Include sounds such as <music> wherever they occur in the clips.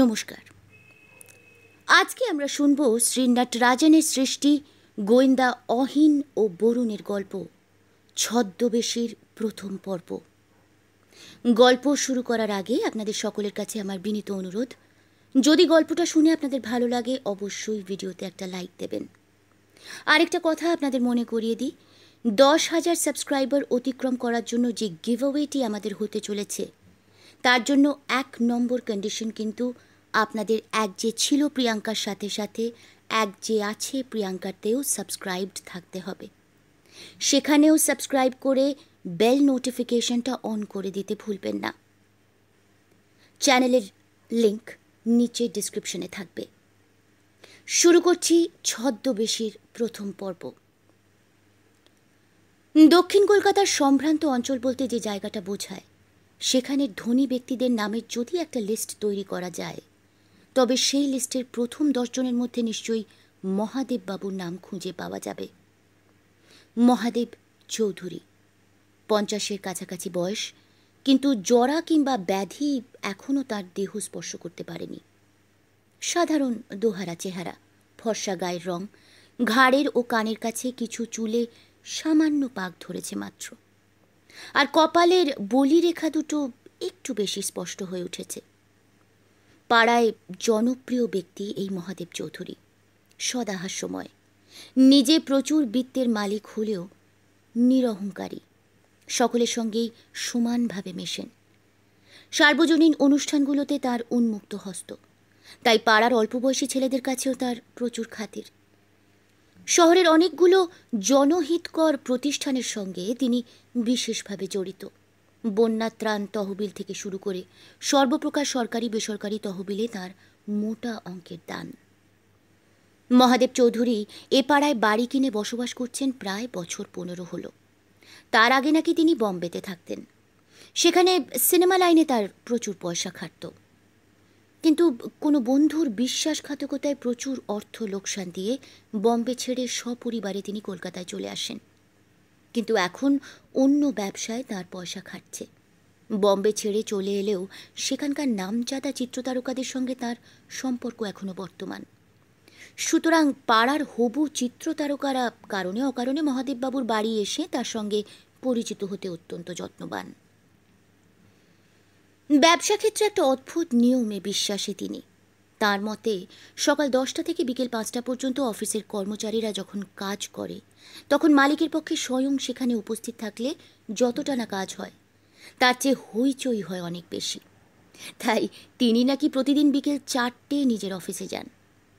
নমস্কার আজকে আমরা শুনব শ্রী নটরাজনের সৃষ্টি গোয়েন্দা অহীন ও বরুণের গল্প ছদ্মবেশীর প্রথম পর্ব গল্প শুরু করার আগে আপনাদের সকলের কাছে আমার বিনীত অনুরোধ যদি গল্পটা শুনে আপনাদের ভালো লাগে অবশ্যই ভিডিওতে একটা লাইক দেবেন আরেকটা কথা আপনাদের মনে করিয়ে দিই দশ হাজার সাবস্ক্রাইবার অতিক্রম করার জন্য যে গিভওয়েটি আমাদের হতে চলেছে তার জন্য এক নম্বর কন্ডিশন কিন্তু আপনাদের এক যে ছিল প্রিয়াঙ্কার সাথে সাথে এক যে আছে প্রিয়াঙ্কারতেও সাবস্ক্রাইবড থাকতে হবে সেখানেও সাবস্ক্রাইব করে বেল নোটিফিকেশনটা অন করে দিতে ভুলবেন না চ্যানেলের লিংক নিচে ডিসক্রিপশনে থাকবে শুরু করছি ছদ্মবেশীর প্রথম পর্ব দক্ষিণ কলকাতার সম্ভ্রান্ত অঞ্চল বলতে যে জায়গাটা বোঝায় সেখানে ধনী ব্যক্তিদের নামের যদি একটা লিস্ট তৈরি করা যায় তবে সেই লিস্টের প্রথম দশজনের মধ্যে নিশ্চয়ই মহাদেববাবুর নাম খুঁজে পাওয়া যাবে মহাদেব চৌধুরী পঞ্চাশের কাছাকাছি বয়স কিন্তু জরা কিংবা ব্যাধি এখনও তার দেহ স্পর্শ করতে পারেনি সাধারণ দোহারা চেহারা ফর্সা গায়ের রং ঘাড়ের ও কানের কাছে কিছু চুলে সামান্য পাক ধরেছে মাত্র আর কপালের বলিরেখা দুটো একটু বেশি স্পষ্ট হয়ে উঠেছে পাড়ায় জনপ্রিয় ব্যক্তি এই মহাদেব চৌধুরী সদাহাস্যময় নিজে প্রচুর বৃত্তের মালিক হলেও নিরহংকারী সকলের সঙ্গেই সমানভাবে মেশেন সার্বজনীন অনুষ্ঠানগুলোতে তার উন্মুক্ত হস্ত তাই পাড়ার অল্প বয়সী ছেলেদের কাছেও তার প্রচুর খাতির শহরের অনেকগুলো জনহিতকর প্রতিষ্ঠানের সঙ্গে তিনি বিশেষভাবে জড়িত বন্যা ত্রাণ তহবিল থেকে শুরু করে সর্বপ্রকার সরকারি বেসরকারি তহবিলে তার মোটা অঙ্কের দান মহাদেব চৌধুরী এ পাড়ায় বাড়ি কিনে বসবাস করছেন প্রায় বছর পনেরো হলো তার আগে নাকি তিনি বম্বেতে থাকতেন সেখানে সিনেমা লাইনে তার প্রচুর পয়সা খাটত কিন্তু কোনো বন্ধুর বিশ্বাসঘাতকতায় প্রচুর অর্থ লোকসান দিয়ে বম্বে ছেড়ে সপরিবারে তিনি কলকাতায় চলে আসেন কিন্তু এখন অন্য ব্যবসায় তার পয়সা খাটছে বম্বে ছেড়ে চলে এলেও সেখানকার নামজাদা চিত্রতারকাদের সঙ্গে তার সম্পর্ক এখনও বর্তমান সুতরাং পাড়ার হবু চিত্রতারকারা কারণে অকারণে মহাদেববাবুর বাড়ি এসে তার সঙ্গে পরিচিত হতে অত্যন্ত যত্নবান ব্যবসা ক্ষেত্রে একটা অদ্ভুত নিয়মে বিশ্বাসে তিনি তার মতে সকাল দশটা থেকে বিকেল পাঁচটা পর্যন্ত অফিসের কর্মচারীরা যখন কাজ করে তখন মালিকের পক্ষে স্বয়ং সেখানে উপস্থিত থাকলে যতটা না কাজ হয় তার চেয়ে হইচই হয় অনেক বেশি তাই তিনি নাকি প্রতিদিন বিকেল চারটে নিজের অফিসে যান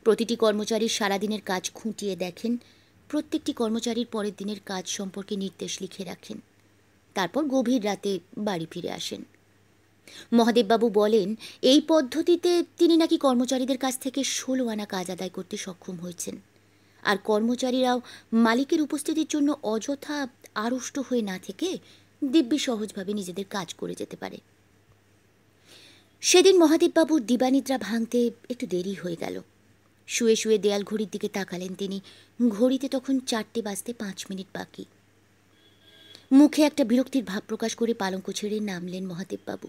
প্রতিটি কর্মচারীর সারাদিনের কাজ খুঁটিয়ে দেখেন প্রত্যেকটি কর্মচারীর পরের দিনের কাজ সম্পর্কে নির্দেশ লিখে রাখেন তারপর গভীর রাতে বাড়ি ফিরে আসেন মহাদেববাবু বলেন এই পদ্ধতিতে তিনি নাকি কর্মচারীদের কাছ থেকে ষোলো আনা কাজ আদায় করতে সক্ষম হয়েছেন আর কর্মচারীরাও মালিকের উপস্থিতির জন্য অযথা আড়ষ্ট হয়ে না থেকে দিব্যি সহজভাবে নিজেদের কাজ করে যেতে পারে সেদিন মহাদেববাবুর দিবানিদ্রা ভাঙতে একটু দেরি হয়ে গেল শুয়ে শুয়ে দেয়াল ঘড়ির দিকে তাকালেন তিনি ঘড়িতে তখন চারটে বাজতে পাঁচ মিনিট বাকি মুখে একটা বিরক্তির ভাব প্রকাশ করে পালঙ্ক ছেড়ে নামলেন মহাদেববাবু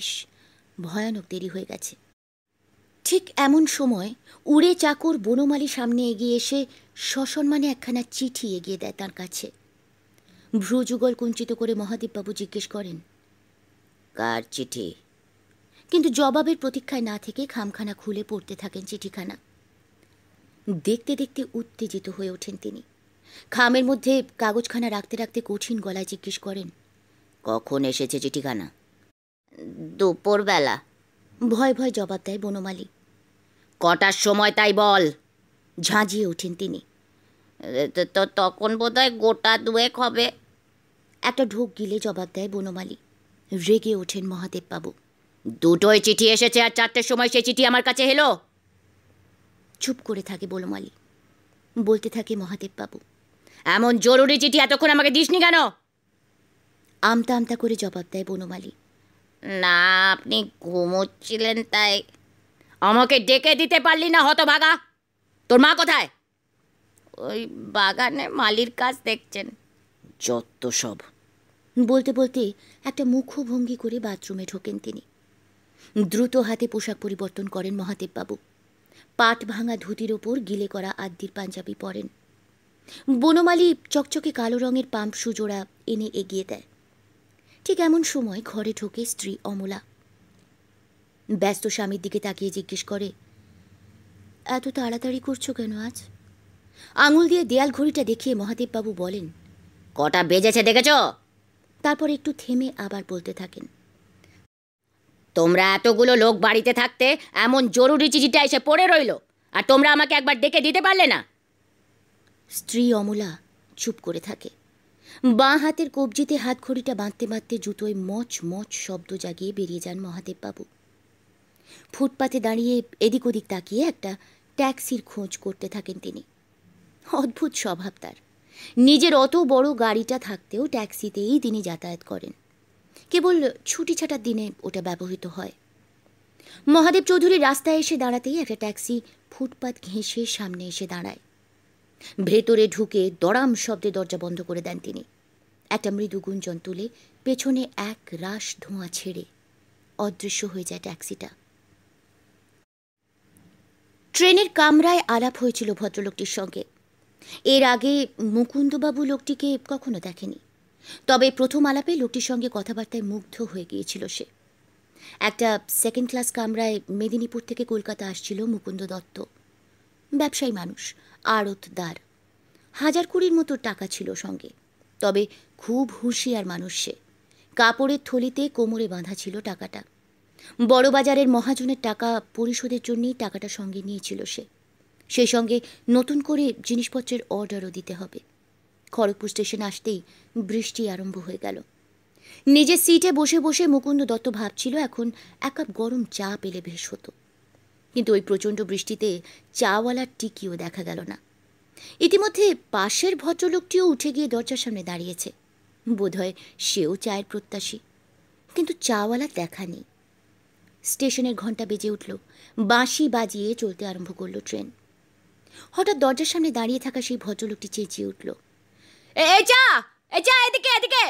ইস ভয়ানক দেরি হয়ে গেছে ঠিক এমন সময় উড়ে চাকর বনমালী সামনে এগিয়ে এসে সসম্মানে একখানা চিঠি এগিয়ে দেয় তার কাছে ভ্রুযুগল কুঞ্চিত করে মহাদীপবাবু জিজ্ঞেস করেন কার চিঠি কিন্তু জবাবের প্রতীক্ষায় না থেকে খামখানা খুলে পড়তে থাকেন চিঠিখানা দেখতে দেখতে উত্তেজিত হয়ে ওঠেন তিনি খামের মধ্যে কাগজখানা রাখতে রাখতে কঠিন গলায় জিজ্ঞেস করেন কখন এসেছে চিঠিখানা দুপুরবেলা ভয় ভয় জবাব দেয় বনমালি কটার সময় তাই বল ঝাঁঝিয়ে ওঠেন তিনি তো তখন বোধহয় গোটা দুয়েক হবে একটা ঢোক গিলে জবাব দেয় বনমালি রেগে ওঠেন মহাদেববাবু দুটোই চিঠি এসেছে আর চারটের সময় সে চিঠি আমার কাছে হেলো চুপ করে থাকে বনমালি বলতে থাকে মহাদেববাবু এমন জরুরি চিঠি এতক্ষণ আমাকে দিসনি কেন আমতা আমতা করে জবাব দেয় বনমালী না আপনি ঘুমোচ্ছিলেন তাই আমাকে ডেকে দিতে পারলি না হতভাগা তোর মা কোথায় ওই বাগানে মালির কাজ দেখছেন যত সব বলতে বলতে একটা মুখভঙ্গি করে বাথরুমে ঢোকেন তিনি দ্রুত হাতে পোশাক পরিবর্তন করেন মহাদেববাবু পাট ভাঙা ধুতির ওপর গিলে করা আদ্যির পাঞ্জাবি পরেন বনমালী চকচকে কালো রঙের পাম্প সুজোড়া এনে এগিয়ে দেয় ঠিক এমন সময় ঘরে ঢোকে স্ত্রী অমলা ব্যস্ত স্বামীর দিকে তাকিয়ে জিজ্ঞেস করে এত তাড়াতাড়ি করছো কেন আজ আঙুল দিয়ে দেয়াল ঘড়িটা দেখিয়ে মহাদেববাবু বলেন কটা বেজেছে দেখেছ তারপর একটু থেমে আবার বলতে থাকেন তোমরা এতগুলো লোক বাড়িতে থাকতে এমন জরুরি চিঠিটা এসে পড়ে রইল আর তোমরা আমাকে একবার ডেকে দিতে পারলে না স্ত্রী অমলা চুপ করে থাকে বাঁ হাতের কবজিতে হাত ঘড়িটা বাঁধতে বাঁধতে জুতোয় মচ মচ শব্দ জাগিয়ে বেরিয়ে যান মহাদেববাবু ফুটপাতে দাঁড়িয়ে এদিক ওদিক তাকিয়ে একটা ট্যাক্সির খোঁজ করতে থাকেন তিনি অদ্ভুত স্বভাব তার নিজের অত বড় গাড়িটা থাকতেও ট্যাক্সিতেই তিনি যাতায়াত করেন কেবল ছুটি ছাটার দিনে ওটা ব্যবহৃত হয় মহাদেব চৌধুরী রাস্তায় এসে দাঁড়াতেই একটা ট্যাক্সি ফুটপাত ঘেঁষে সামনে এসে দাঁড়ায় ভেতরে ঢুকে দড়াম শব্দে দরজা বন্ধ করে দেন তিনি একটা মৃদু গুঞ্জন তুলে পেছনে এক রাশ ধোঁয়া ছেড়ে অদৃশ্য হয়ে যায় ট্যাক্সিটা ট্রেনের কামরায় আলাপ হয়েছিল ভদ্রলোকটির সঙ্গে এর আগে মুকুন্দবাবু লোকটিকে কখনো দেখেনি তবে প্রথম আলাপে লোকটির সঙ্গে কথাবার্তায় মুগ্ধ হয়ে গিয়েছিল সে একটা সেকেন্ড ক্লাস কামরায় মেদিনীপুর থেকে কলকাতা আসছিল মুকুন্দ দত্ত ব্যবসায়ী মানুষ আড়তদার হাজার কুড়ির মতো টাকা ছিল সঙ্গে তবে খুব হুঁশিয়ার মানুষ সে কাপড়ের থলিতে কোমরে বাঁধা ছিল টাকাটা বড়বাজারের মহাজনের টাকা পরিশোধের জন্যেই টাকাটা সঙ্গে নিয়েছিল সে সেই সঙ্গে নতুন করে জিনিসপত্রের অর্ডারও দিতে হবে খড়গপুর স্টেশন আসতেই বৃষ্টি আরম্ভ হয়ে গেল নিজের সিটে বসে বসে মুকুন্দ দত্ত ভাবছিল এখন এক কাপ গরম চা পেলে ভেস হতো কিন্তু ওই প্রচণ্ড বৃষ্টিতে চাওয়ালার টিকিও দেখা গেল না ইতিমধ্যে পাশের ভদ্রলোকটিও উঠে গিয়ে দরজার সামনে দাঁড়িয়েছে বোধহয় সেও চায়ের প্রত্যাশী কিন্তু চাওয়ালা দেখা নেই স্টেশনের ঘন্টা বেজে উঠল বাঁশি বাজিয়ে চলতে আরম্ভ করলো ট্রেন হঠাৎ দরজার সামনে দাঁড়িয়ে থাকা সেই ভদ্রলোকটি চেঁচিয়ে উঠল চা এদিকে এদিকে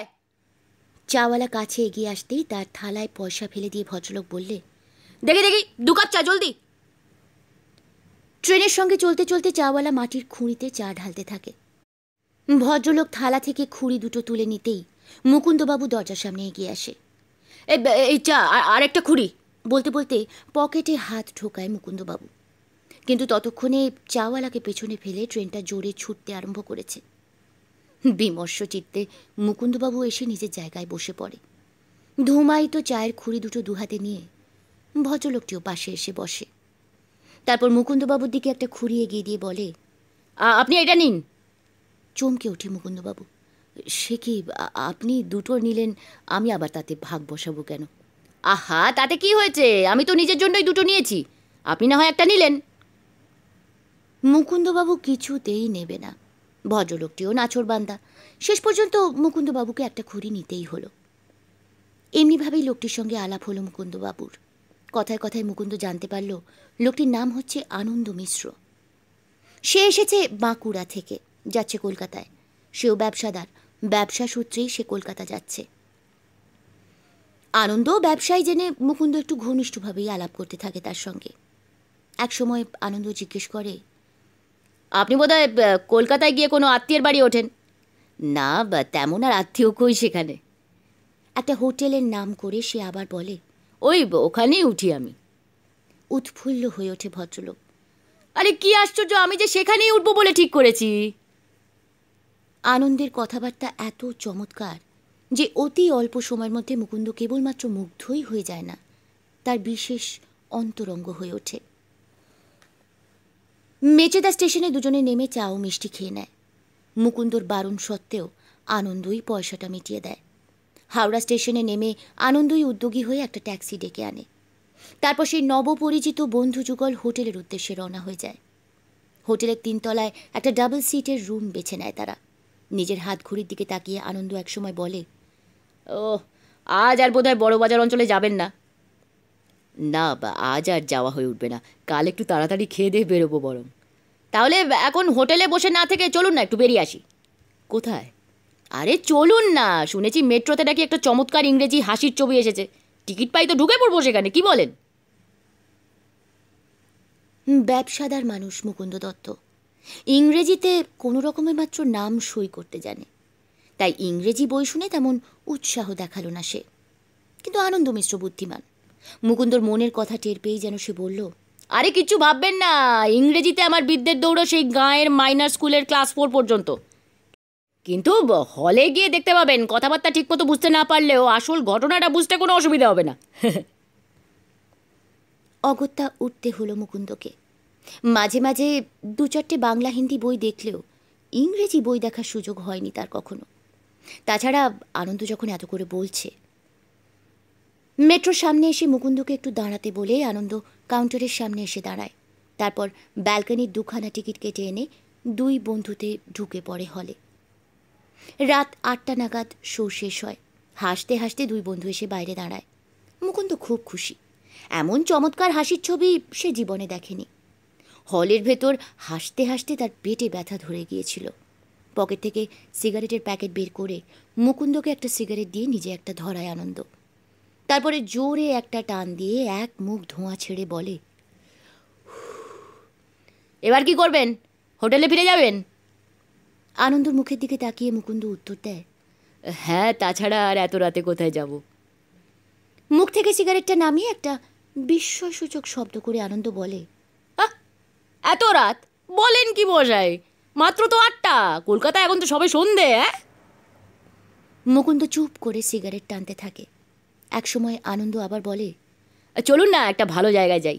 চাওয়ালা কাছে এগিয়ে আসতেই তার থালায় পয়সা ফেলে দিয়ে ভদ্রলোক বললে দেখি দেখি দু কাপ চা জলদি ট্রেনের সঙ্গে চলতে চলতে চাওয়ালা মাটির খুঁড়িতে চা ঢালতে থাকে ভদ্রলোক থালা থেকে খুঁড়ি দুটো তুলে নিতেই মুকুন্দবাবু দরজার সামনে এগিয়ে আসে এই চা আর একটা খুঁড়ি বলতে বলতে পকেটে হাত ঢোকায় মুকুন্দবাবু কিন্তু ততক্ষণে চাওয়ালাকে পেছনে ফেলে ট্রেনটা জোরে ছুটতে আরম্ভ করেছে বিমর্ষ চিত্তে মুকুন্দবাবু এসে নিজের জায়গায় বসে পড়ে ধুমায়িত চায়ের খুঁড়ি দুটো দুহাতে নিয়ে ভদ্রলোকটিও পাশে এসে বসে তারপর মুকুন্দবাবুর দিকে একটা খুঁড়ি এগিয়ে দিয়ে বলে আপনি এটা নিন চমকে ওঠে মুকুন্দবাবু সে কি আপনি দুটো নিলেন আমি আবার তাতে ভাগ বসাবো কেন আহা তাতে কি হয়েছে আমি তো নিজের জন্যই দুটো নিয়েছি আপনি না হয় একটা নিলেন মুকুন্দবাবু কিছুতেই নেবে না ভদ্রলোকটিও বান্দা শেষ পর্যন্ত মুকুন্দবাবুকে একটা খুঁড়ি নিতেই হলো এমনিভাবেই লোকটির সঙ্গে আলাপ হলো মুকুন্দবাবুর কথায় কথায় মুকুন্দ জানতে পারল লোকটির নাম হচ্ছে আনন্দ মিশ্র সে এসেছে বাঁকুড়া থেকে যাচ্ছে কলকাতায় সেও ব্যবসাদার ব্যবসা সূত্রেই সে কলকাতা যাচ্ছে আনন্দ ব্যবসায় জেনে মুকুন্দ একটু ঘনিষ্ঠভাবেই আলাপ করতে থাকে তার সঙ্গে একসময় আনন্দ জিজ্ঞেস করে আপনি বোধ কলকাতায় গিয়ে কোনো আত্মীয়ের বাড়ি ওঠেন না তেমন আর আত্মীয় কই সেখানে একটা হোটেলের নাম করে সে আবার বলে ওই ওখানেই উঠি আমি উৎফুল্ল হয়ে ওঠে ভদ্রলোক আরে কি আশ্চর্য আমি যে সেখানেই উঠবো বলে ঠিক করেছি আনন্দের কথাবার্তা এত চমৎকার যে অতি অল্প সময়ের মধ্যে মুকুন্দ কেবলমাত্র মুগ্ধই হয়ে যায় না তার বিশেষ অন্তরঙ্গ হয়ে ওঠে মেচেদা স্টেশনে দুজনে নেমে চা ও মিষ্টি খেয়ে নেয় মুকুন্দর বারণ সত্ত্বেও আনন্দই পয়সাটা মিটিয়ে দেয় হাওড়া স্টেশনে নেমে আনন্দই উদ্যোগী হয়ে একটা ট্যাক্সি ডেকে আনে তারপর সেই নবপরিচিত বন্ধু যুগল হোটেলের উদ্দেশ্যে রওনা হয়ে যায় হোটেলের তিনতলায় একটা ডাবল সিটের রুম বেছে নেয় তারা নিজের হাত ঘড়ির দিকে তাকিয়ে আনন্দ একসময় বলে ও আজ আর বোধহয় বড় বাজার অঞ্চলে যাবেন না না বা আজ আর যাওয়া হয়ে উঠবে না কাল একটু তাড়াতাড়ি খেয়ে দিয়ে বেরোবো বরং তাহলে এখন হোটেলে বসে না থেকে চলুন না একটু বেরিয়ে আসি কোথায় আরে চলুন না শুনেছি মেট্রোতে নাকি একটা চমৎকার ইংরেজি হাসির ছবি এসেছে টিকিট পাই তো ঢুকে পড়বো সেখানে কি বলেন ব্যবসাদার মানুষ মুকুন্দ দত্ত ইংরেজিতে কোনো রকমের মাত্র নাম সই করতে জানে তাই ইংরেজি বই শুনে তেমন উৎসাহ দেখালো না সে কিন্তু আনন্দ মিশ্র বুদ্ধিমান মুকুন্দর মনের কথা টের পেয়েই যেন সে বলল আরে কিছু ভাববেন না ইংরেজিতে আমার বিদ্যের দৌড় সেই গাঁয়ের মাইনার স্কুলের ক্লাস ফোর পর্যন্ত কিন্তু হলে গিয়ে দেখতে পাবেন কথাবার্তা ঠিক মতো বুঝতে না পারলেও আসল ঘটনাটা বুঝতে কোনো অসুবিধা হবে না <laughs> অগত্যা উঠতে হলো মুকুন্দকে মাঝে মাঝে দু চারটে বাংলা হিন্দি বই দেখলেও ইংরেজি বই দেখার সুযোগ হয়নি তার কখনো তাছাড়া আনন্দ যখন এত করে বলছে মেট্রোর সামনে এসে মুকুন্দকে একটু দাঁড়াতে বলে আনন্দ কাউন্টারের সামনে এসে দাঁড়ায় তারপর ব্যালকানির দুখানা টিকিট কেটে এনে দুই বন্ধুতে ঢুকে পড়ে হলে রাত আটটা নাগাদ শো শেষ হয় হাসতে হাসতে দুই বন্ধু এসে বাইরে দাঁড়ায় মুকুন্দ খুব খুশি এমন চমৎকার হাসির ছবি সে জীবনে দেখেনি হলের ভেতর হাসতে হাসতে তার পেটে ব্যথা ধরে গিয়েছিল পকেট থেকে সিগারেটের প্যাকেট বের করে মুকুন্দকে একটা সিগারেট দিয়ে নিজে একটা ধরায় আনন্দ তারপরে জোরে একটা টান দিয়ে এক মুখ ধোঁয়া ছেড়ে বলে এবার কি করবেন হোটেলে ফিরে যাবেন আনন্দর মুখের দিকে তাকিয়ে মুকুন্দ উত্তর দেয় হ্যাঁ তাছাড়া আর এত রাতে কোথায় যাব মুখ থেকে সিগারেটটা নামিয়ে একটা বিস্ময়সূচক শব্দ করে আনন্দ বলে এত রাত বলেন কি বসায় মাত্র তো আটটা কলকাতা এখন তো সবে সন্ধে হ্যাঁ মুকুন্দ চুপ করে সিগারেট টানতে থাকে একসময় আনন্দ আবার বলে চলুন না একটা ভালো জায়গায় যাই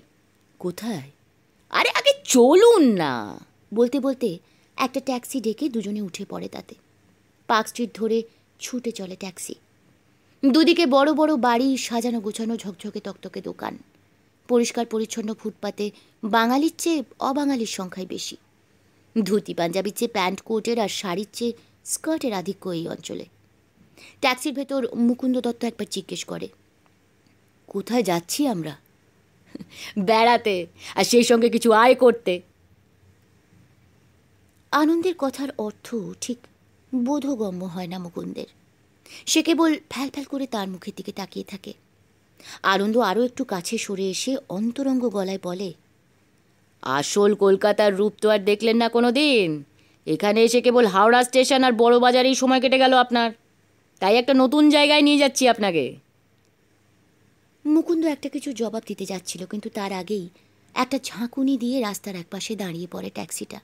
কোথায় আরে আগে চলুন না বলতে বলতে একটা ট্যাক্সি ডেকে দুজনে উঠে পড়ে তাতে পার্ক স্ট্রিট ধরে ছুটে চলে ট্যাক্সি দুদিকে বড় বড় বাড়ি সাজানো গোছানো ঝকঝকে তকতকে দোকান পরিষ্কার পরিচ্ছন্ন ফুটপাতে বাঙালির চেয়ে অবাঙালির সংখ্যাই বেশি ধুতি পাঞ্জাবির চেয়ে প্যান্ট কোটের আর শাড়ির চেয়ে স্কার্টের আধিক্য এই অঞ্চলে ট্যাক্সির ভেতর মুকুন্দ দত্ত একবার জিজ্ঞেস করে কোথায় যাচ্ছি আমরা বেড়াতে আর সেই সঙ্গে কিছু আয় করতে আনন্দের কথার অর্থ ঠিক বোধগম্য হয় না মুকুন্দের সে কেবল ফ্যাল ফ্যাল করে তার মুখের দিকে তাকিয়ে থাকে আনন্দ আরও একটু কাছে সরে এসে অন্তরঙ্গ গলায় বলে আসল কলকাতার রূপ তো আর দেখলেন না কোনো দিন এখানে এসে কেবল হাওড়া স্টেশন আর বড় বাজারেই সময় কেটে গেল আপনার তাই একটা নতুন জায়গায় নিয়ে যাচ্ছি আপনাকে মুকুন্দ একটা কিছু জবাব দিতে যাচ্ছিল কিন্তু তার আগেই একটা ঝাঁকুনি দিয়ে রাস্তার একপাশে দাঁড়িয়ে পড়ে ট্যাক্সিটা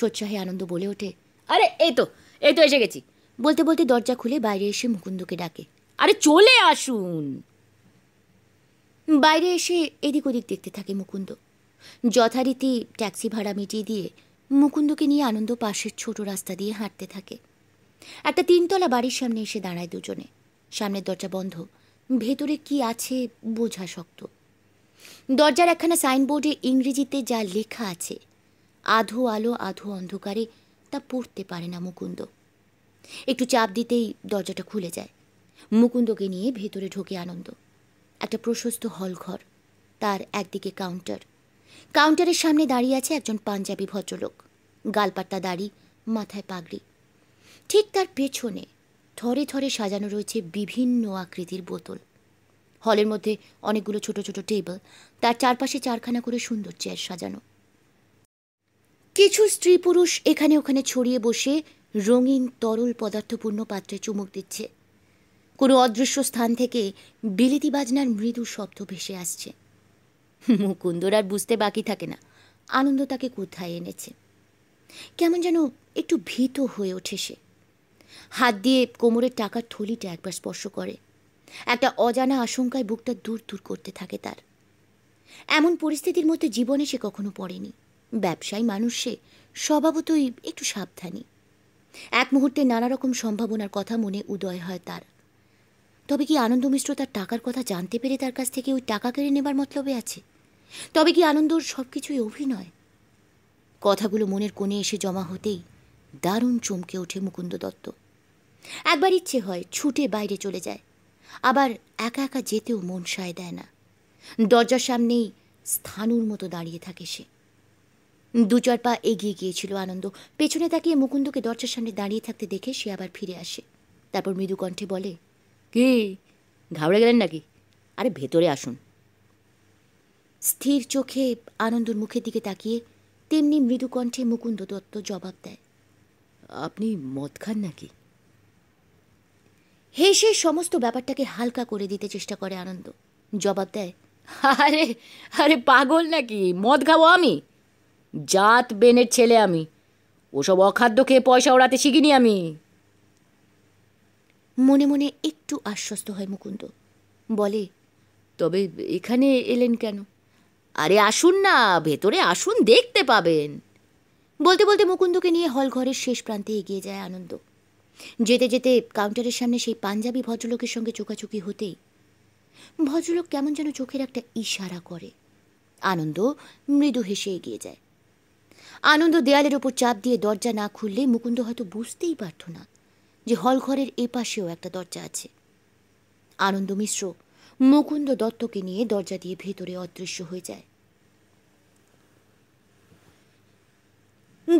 সোচ্চাহে আনন্দ বলে ওঠে আরে এই তো এই তো এসে গেছি বলতে বলতে দরজা খুলে বাইরে এসে মুকুন্দকে ডাকে আরে চলে আসুন বাইরে এসে এদিক ওদিক দেখতে থাকে মুকুন্দ যথারীতি ট্যাক্সি ভাড়া মিটিয়ে দিয়ে মুকুন্দকে নিয়ে আনন্দ পাশের ছোট রাস্তা দিয়ে হাঁটতে থাকে একটা তিনতলা বাড়ির সামনে এসে দাঁড়ায় দুজনে সামনের দরজা বন্ধ ভেতরে কি আছে বোঝা শক্ত দরজার একখানা সাইনবোর্ডে ইংরেজিতে যা লেখা আছে আধো আলো আধো অন্ধকারে তা পড়তে পারে না মুকুন্দ একটু চাপ দিতেই দরজাটা খুলে যায় মুকুন্দকে নিয়ে ভেতরে ঢোকে আনন্দ একটা প্রশস্ত হলঘর তার একদিকে কাউন্টার কাউন্টারের সামনে দাঁড়িয়ে আছে একজন পাঞ্জাবি ভদ্রলোক গালপাট্টা দাড়ি মাথায় পাগড়ি ঠিক তার পেছনে থরে থরে সাজানো রয়েছে বিভিন্ন আকৃতির বোতল হলের মধ্যে অনেকগুলো ছোট ছোট টেবিল তার চারপাশে চারখানা করে সুন্দর চেয়ার সাজানো কিছু স্ত্রী পুরুষ এখানে ওখানে ছড়িয়ে বসে রঙিন তরল পদার্থপূর্ণ পাত্রে চুমুক দিচ্ছে কোনো অদৃশ্য স্থান থেকে বিলিতি বাজনার মৃদু শব্দ ভেসে আসছে মুকুন্দর আর বুঝতে বাকি থাকে না আনন্দ তাকে কোথায় এনেছে কেমন যেন একটু ভীত হয়ে ওঠে সে হাত দিয়ে কোমরের টাকার থলিটা একবার স্পর্শ করে একটা অজানা আশঙ্কায় বুকটা দূর দূর করতে থাকে তার এমন পরিস্থিতির মধ্যে জীবনে সে কখনো পড়েনি ব্যবসায়ী মানুষ সে স্বভাবতই একটু সাবধানী এক মুহূর্তে নানা রকম সম্ভাবনার কথা মনে উদয় হয় তার তবে কি আনন্দ মিশ্র তার টাকার কথা জানতে পেরে তার কাছ থেকে ওই টাকা কেড়ে নেবার মতলবে আছে তবে কি আনন্দর সব কিছুই অভিনয় কথাগুলো মনের কোণে এসে জমা হতেই দারুণ চমকে ওঠে মুকুন্দ দত্ত একবার ইচ্ছে হয় ছুটে বাইরে চলে যায় আবার একা একা যেতেও মন সায় দেয় না দরজার সামনেই স্থানুর মতো দাঁড়িয়ে থাকে সে দু চার পা এগিয়ে গিয়েছিল আনন্দ পেছনে তাকিয়ে মুকুন্দকে দরজার সামনে দাঁড়িয়ে থাকতে দেখে সে আবার ফিরে আসে তারপর মৃদু কণ্ঠে বলে কি ঘাবড়ে গেলেন নাকি আরে ভেতরে আসুন স্থির চোখে আনন্দর মুখের দিকে তাকিয়ে তেমনি মৃদু কণ্ঠে মুকুন্দ দত্ত জবাব দেয় আপনি মদ খান নাকি হেসে সমস্ত ব্যাপারটাকে হালকা করে দিতে চেষ্টা করে আনন্দ জবাব দেয় আরে আরে পাগল নাকি মদ খাবো আমি জাত বেনের ছেলে আমি ওসব অখাদ্য খেয়ে পয়সা ওড়াতে শিখিনি আমি মনে মনে একটু আশ্বস্ত হয় মুকুন্দ বলে তবে এখানে এলেন কেন আরে আসুন না ভেতরে আসুন দেখতে পাবেন বলতে বলতে মুকুন্দকে নিয়ে হল ঘরের শেষ প্রান্তে এগিয়ে যায় আনন্দ যেতে যেতে কাউন্টারের সামনে সেই পাঞ্জাবি ভদ্রলোকের সঙ্গে চোকাচুকি হতেই ভদ্রলোক কেমন যেন চোখের একটা ইশারা করে আনন্দ মৃদু হেসে এগিয়ে যায় আনন্দ দেয়ালের ওপর চাপ দিয়ে দরজা না খুললে মুকুন্দ হয়তো বুঝতেই পারত না যে হলঘরের এপাশেও একটা দরজা আছে আনন্দ মিশ্র মুকুন্দ দত্তকে নিয়ে দরজা দিয়ে ভেতরে অদৃশ্য হয়ে যায়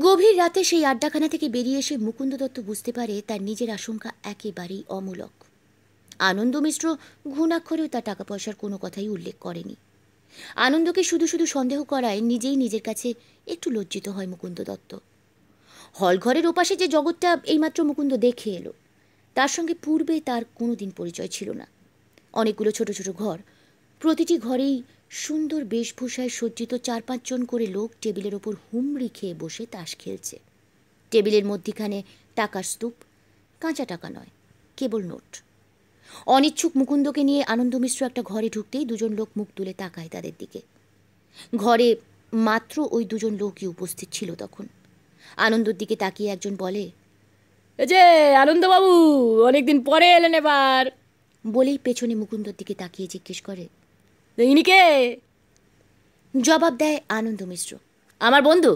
গভীর রাতে সেই আড্ডাখানা থেকে বেরিয়ে এসে মুকুন্দ দত্ত বুঝতে পারে তার নিজের আশঙ্কা একেবারেই অমূলক আনন্দ মিশ্র ঘুণাক্ষরেও তার টাকা পয়সার কোনো কথাই উল্লেখ করেনি আনন্দকে শুধু শুধু সন্দেহ করায় নিজেই নিজের কাছে একটু লজ্জিত হয় মুকুন্দ দত্ত হলঘরের ওপাশে যে জগৎটা এইমাত্র মুকুন্দ দেখে এলো তার সঙ্গে পূর্বে তার কোনো দিন পরিচয় ছিল না অনেকগুলো ছোট ছোট ঘর প্রতিটি ঘরেই সুন্দর বেশভূষায় সজ্জিত চার পাঁচজন করে লোক টেবিলের ওপর হুমড়ি খেয়ে বসে তাস খেলছে টেবিলের মধ্যিখানে টাকার স্তূপ কাঁচা টাকা নয় কেবল নোট অনিচ্ছুক মুকুন্দকে নিয়ে আনন্দ মিশ্র একটা ঘরে ঢুকতেই দুজন লোক মুখ তুলে তাকায় তাদের দিকে ঘরে মাত্র ওই দুজন লোকই উপস্থিত ছিল তখন আনন্দর দিকে তাকিয়ে একজন বলে যে আনন্দবাবু অনেকদিন পরে এলেন এবার বলেই পেছনে মুকুন্দর দিকে তাকিয়ে জিজ্ঞেস করে ইনি কে জবাব দেয় আনন্দ মিশ্র আমার বন্ধু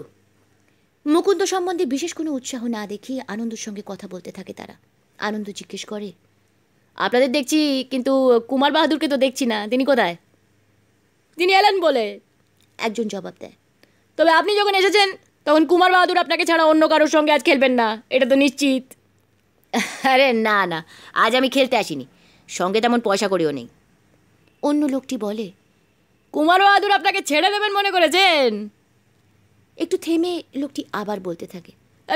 মুকুন্দ সম্বন্ধে বিশেষ কোনো উৎসাহ না দেখিয়ে আনন্দর সঙ্গে কথা বলতে থাকে তারা আনন্দ জিজ্ঞেস করে আপনাদের দেখছি কিন্তু কুমার বাহাদুরকে তো দেখছি না তিনি কোথায় তিনি এলেন বলে একজন জবাব দেয় তবে আপনি যখন এসেছেন তখন কুমার বাহাদুর আপনাকে ছাড়া অন্য কারোর সঙ্গে আজ খেলবেন না এটা তো নিশ্চিত আরে না না আজ আমি খেলতে আসিনি সঙ্গে তেমন পয়সা করিও নেই অন্য লোকটি বলে কুমার বাহাদুর আপনাকে ছেড়ে দেবেন মনে করেছেন একটু থেমে লোকটি আবার বলতে থাকে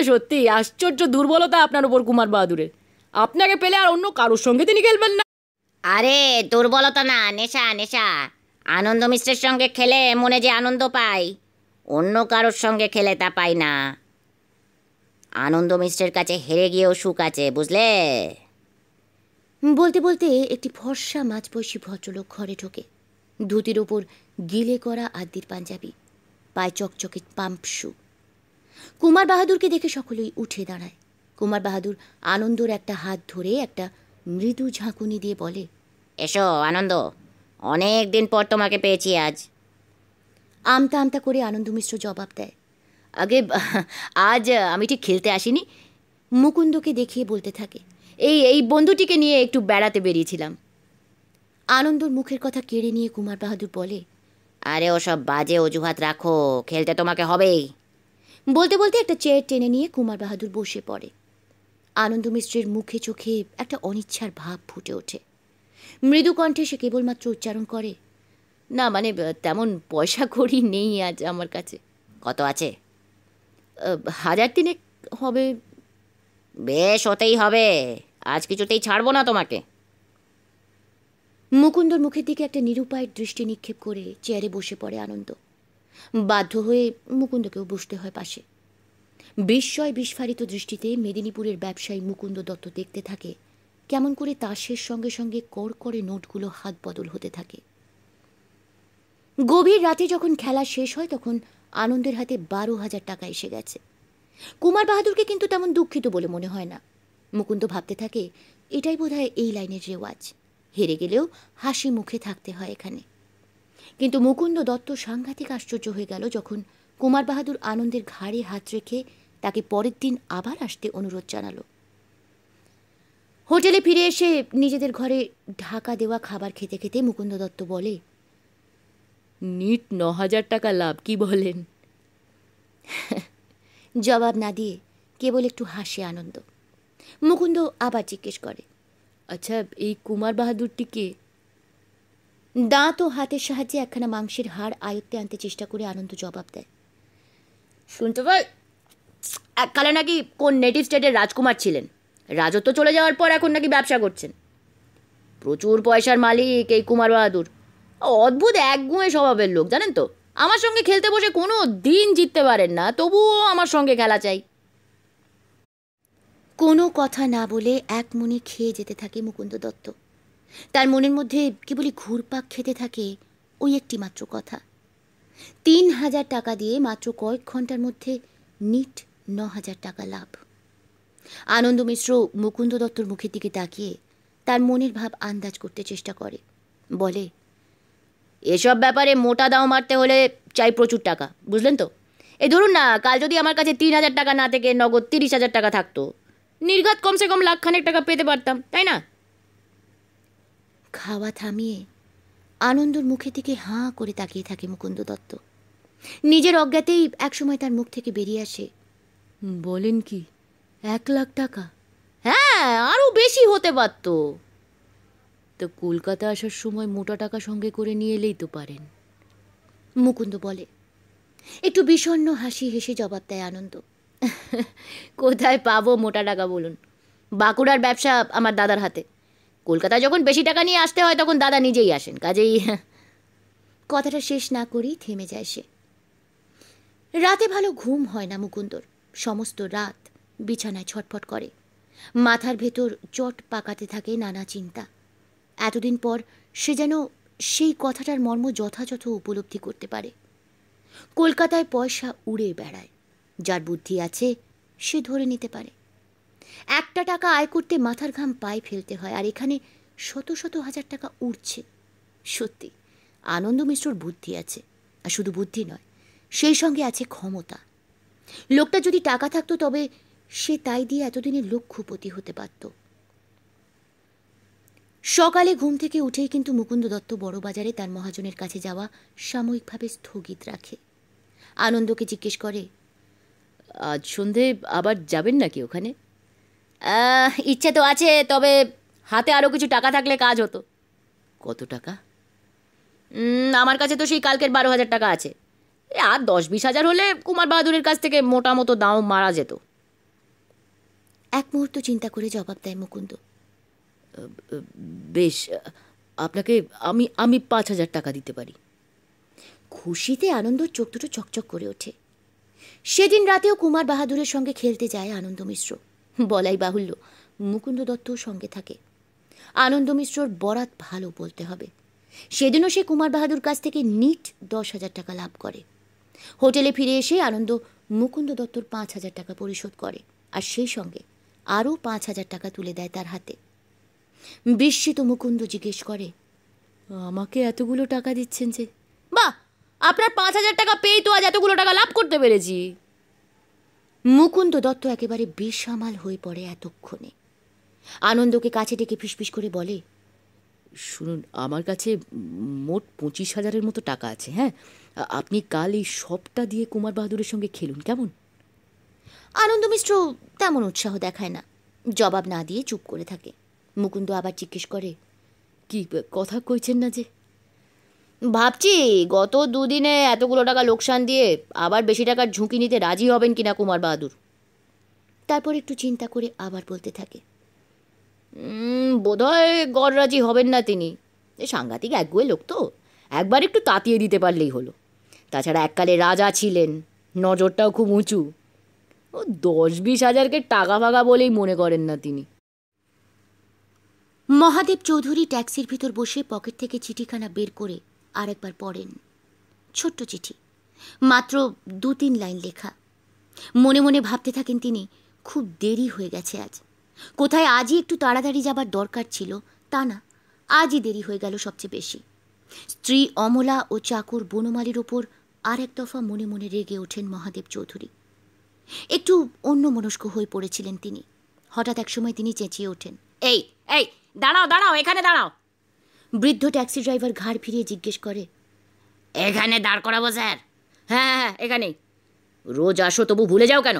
সত্যি আশ্চর্য দুর্বলতা আপনার উপর কুমার বাহাদুরের আপনাকে পেলে আর অন্য কারোর সঙ্গে তিনি খেলবেন না আরে দুর্বলতা না নেশা নেশা আনন্দ মিশ্রের সঙ্গে খেলে মনে যে আনন্দ পাই অন্য কারোর সঙ্গে খেলে তা পাই না আনন্দ মিশ্রের কাছে হেরে গিয়েও সুখ আছে বুঝলে বলতে বলতে একটি ফর্সা মাঝবয়সী ভদ্রলোক ঘরে ঢোকে ধুতির ওপর গিলে করা আদির পাঞ্জাবি পায় চকচকে পাম্প কুমার বাহাদুরকে দেখে সকলেই উঠে দাঁড়ায় কুমার বাহাদুর আনন্দর একটা হাত ধরে একটা মৃদু ঝাঁকুনি দিয়ে বলে এসো আনন্দ অনেক দিন পর তোমাকে পেয়েছি আজ আমতা আমতা করে আনন্দ মিশ্র জবাব দেয় আগে আজ আমি ঠিক খেলতে আসিনি মুকুন্দকে দেখিয়ে বলতে থাকে এই এই বন্ধুটিকে নিয়ে একটু বেড়াতে বেরিয়েছিলাম আনন্দর মুখের কথা কেড়ে নিয়ে কুমার বাহাদুর বলে আরে ওসব বাজে অজুহাত রাখো খেলতে তোমাকে হবেই বলতে বলতে একটা চেয়ার টেনে নিয়ে কুমার বাহাদুর বসে পড়ে আনন্দ মিশ্রের মুখে চোখে একটা অনিচ্ছার ভাব ফুটে ওঠে মৃদু কণ্ঠে সে কেবলমাত্র উচ্চারণ করে না মানে তেমন পয়সা করি নেই আজ আমার কাছে কত আছে হাজার তিনেক হবে বেশ হতেই হবে আজ কিছুতেই ছাড়বো না তোমাকে মুকুন্দর মুখের দিকে একটা নিরুপায় দৃষ্টি নিক্ষেপ করে চেয়ারে বসে পড়ে আনন্দ বাধ্য হয়ে মুকুন্দকেও বসতে হয় পাশে বিস্ময় বিস্ফারিত দৃষ্টিতে মেদিনীপুরের ব্যবসায়ী মুকুন্দ দত্ত দেখতে থাকে কেমন করে তাসের সঙ্গে সঙ্গে কর করে নোটগুলো হাত বদল হতে থাকে গভীর রাতে যখন খেলা শেষ হয় তখন আনন্দের হাতে বারো হাজার টাকা এসে গেছে কুমার বাহাদুরকে কিন্তু তেমন দুঃখিত বলে মনে হয় না মুকুন্দ ভাবতে থাকে এটাই বোধহয় এই লাইনের রেওয়াজ হেরে গেলেও হাসি মুখে থাকতে হয় এখানে কিন্তু মুকুন্দ দত্ত সাংঘাতিক আশ্চর্য হয়ে গেল যখন কুমার বাহাদুর আনন্দের ঘাড়ে হাত রেখে তাকে পরের দিন আবার আসতে অনুরোধ জানালো হোটেলে ফিরে এসে নিজেদের ঘরে ঢাকা দেওয়া খাবার খেতে খেতে মুকুন্দ দত্ত বলে নিট ন হাজার টাকা লাভ কি বলেন <laughs> জবাব না দিয়ে কেবল একটু হাসি আনন্দ মুকুন্দ আবার জিজ্ঞেস করে আচ্ছা এই কুমার বাহাদুরটি কে দাঁত ও হাতের সাহায্যে একখানা মাংসের হাড় আয়ত্তে আনতে চেষ্টা করে আনন্দ জবাব দেয় শুনতে পাই এককালে নাকি কোন নেটিভ স্টেটের রাজকুমার ছিলেন রাজত্ব চলে যাওয়ার পর এখন নাকি ব্যবসা করছেন প্রচুর পয়সার মালিক এই কুমার বাহাদুর অদ্ভুত একগুঁয়ে স্বভাবের লোক জানেন তো আমার সঙ্গে খেলতে বসে কোনো দিন জিততে পারেন না তবুও আমার সঙ্গে খেলা চাই কোনো কথা না বলে এক মনে খেয়ে যেতে থাকে মুকুন্দ দত্ত তার মনের মধ্যে কেবলই ঘুরপাক খেতে থাকে ওই একটি মাত্র কথা তিন হাজার টাকা দিয়ে মাত্র কয়েক ঘন্টার মধ্যে নিট ন হাজার টাকা লাভ আনন্দ মিশ্র মুকুন্দ দত্তর মুখের দিকে তাকিয়ে তার মনের ভাব আন্দাজ করতে চেষ্টা করে বলে এসব ব্যাপারে মোটা দাও মারতে হলে চাই প্রচুর টাকা বুঝলেন তো এ ধরুন না কাল যদি আমার কাছে তিন হাজার টাকা না থেকে নগদ তিরিশ হাজার টাকা থাকতো নির্ঘাত কমসে কম লাখখানেক টাকা পেতে পারতাম তাই না খাওয়া থামিয়ে আনন্দর মুখে থেকে হাঁ করে তাকিয়ে থাকে মুকুন্দ দত্ত নিজের অজ্ঞাতেই একসময় তার মুখ থেকে বেরিয়ে আসে বলেন কি এক লাখ টাকা হ্যাঁ আরও বেশি হতে পারত তো কলকাতা আসার সময় মোটা টাকা সঙ্গে করে নিয়ে এলেই তো পারেন মুকুন্দ বলে একটু বিষণ্ন হাসি হেসে জবাব দেয় আনন্দ কোথায় পাবো মোটা টাকা বলুন বাঁকুড়ার ব্যবসা আমার দাদার হাতে কলকাতা যখন বেশি টাকা নিয়ে আসতে হয় তখন দাদা নিজেই আসেন কাজেই কথাটা শেষ না করেই থেমে যায় সে রাতে ভালো ঘুম হয় না মুকুন্দর সমস্ত রাত বিছানায় ছটফট করে মাথার ভেতর চট পাকাতে থাকে নানা চিন্তা এতদিন পর সে যেন সেই কথাটার মর্ম যথাযথ উপলব্ধি করতে পারে কলকাতায় পয়সা উড়ে বেড়ায় যার বুদ্ধি আছে সে ধরে নিতে পারে একটা টাকা আয় করতে মাথার ঘাম পায়ে ফেলতে হয় আর এখানে শত শত হাজার টাকা উড়ছে সত্যি আনন্দ মিশ্রর বুদ্ধি আছে আর শুধু বুদ্ধি নয় সেই সঙ্গে আছে ক্ষমতা লোকটা যদি টাকা থাকতো তবে সে তাই দিয়ে এতদিনের লক্ষ্যপতি হতে পারত সকালে ঘুম থেকে উঠেই কিন্তু মুকুন্দ দত্ত বড় বাজারে তার মহাজনের কাছে যাওয়া সাময়িকভাবে স্থগিত রাখে আনন্দকে জিজ্ঞেস করে আজ সন্ধে আবার যাবেন নাকি ওখানে ইচ্ছে তো আছে তবে হাতে আরও কিছু টাকা থাকলে কাজ হতো কত টাকা আমার কাছে তো সেই কালকের বারো হাজার টাকা আছে আর দশ বিশ হাজার হলে কুমার বাহাদুরের কাছ থেকে মোটামতো মতো দাম মারা যেত এক মুহূর্ত চিন্তা করে জবাব দেয় মুকুন্দ বেশ আপনাকে আমি আমি পাঁচ হাজার টাকা দিতে পারি খুশিতে আনন্দ চোখ দুটো চকচক করে ওঠে সেদিন রাতেও কুমার বাহাদুরের সঙ্গে খেলতে যায় আনন্দ মিশ্র বলাই বাহুল্য মুকুন্দ দত্তও সঙ্গে থাকে আনন্দ মিশ্রর বরাত ভালো বলতে হবে সেদিনও সে কুমার বাহাদুর কাছ থেকে নিট দশ হাজার টাকা লাভ করে হোটেলে ফিরে এসে আনন্দ মুকুন্দ দত্তর পাঁচ হাজার টাকা পরিশোধ করে আর সেই সঙ্গে আরও পাঁচ হাজার টাকা তুলে দেয় তার হাতে বিস্মিত মুকুন্দ জিজ্ঞেস করে আমাকে এতগুলো টাকা দিচ্ছেন যে বাহ আপনার পাঁচ হাজার টাকা পেয়ে তো আজ এতগুলো টাকা লাভ করতে পেরেছি মুকুন্দ দত্ত একেবারে বেসামাল হয়ে পড়ে এতক্ষণে আনন্দকে কাছে ডেকে ফিসফিস করে বলে শুনুন আমার কাছে মোট পঁচিশ হাজারের মতো টাকা আছে হ্যাঁ আপনি কাল এই সবটা দিয়ে কুমার বাহাদুরের সঙ্গে খেলুন কেমন আনন্দ মিশ্র তেমন উৎসাহ দেখায় না জবাব না দিয়ে চুপ করে থাকে মুকুন্দ আবার জিজ্ঞেস করে কি কথা কইছেন না যে ভাবছি গত দুদিনে এতগুলো টাকা লোকসান দিয়ে আবার বেশি টাকার ঝুঁকি নিতে রাজি হবেন কিনা কুমার বাহাদুর তারপর একটু চিন্তা করে আবার বলতে থাকে বোধহয় গড় রাজি হবেন না তিনি সাংঘাতিক একগুয়ে লোক তো একবার একটু তাতিয়ে দিতে পারলেই হলো তাছাড়া এককালে রাজা ছিলেন নজরটাও খুব উঁচু ও দশ বিশ হাজারকে টাকা ফাঁকা বলেই মনে করেন না তিনি মহাদেব চৌধুরী ট্যাক্সির ভিতর বসে পকেট থেকে চিঠিখানা বের করে আরেকবার পড়েন ছোট্ট চিঠি মাত্র দু তিন লাইন লেখা মনে মনে ভাবতে থাকেন তিনি খুব দেরি হয়ে গেছে আজ কোথায় আজই একটু তাড়াতাড়ি যাবার দরকার ছিল তা না আজই দেরি হয়ে গেল সবচেয়ে বেশি স্ত্রী অমলা ও চাকর বনমালির ওপর আর এক দফা মনে মনে রেগে ওঠেন মহাদেব চৌধুরী একটু অন্য মনস্ক হয়ে পড়েছিলেন তিনি হঠাৎ এক সময় তিনি চেঁচিয়ে ওঠেন এই এই দাঁড়াও দাঁড়াও এখানে দাঁড়াও বৃদ্ধ ট্যাক্সি ড্রাইভার ঘাড় ফিরিয়ে জিজ্ঞেস করে এখানে দাঁড় করাবো স্যার হ্যাঁ হ্যাঁ, হ্যাঁ এখানেই রোজ আসো তবু ভুলে যাও কেন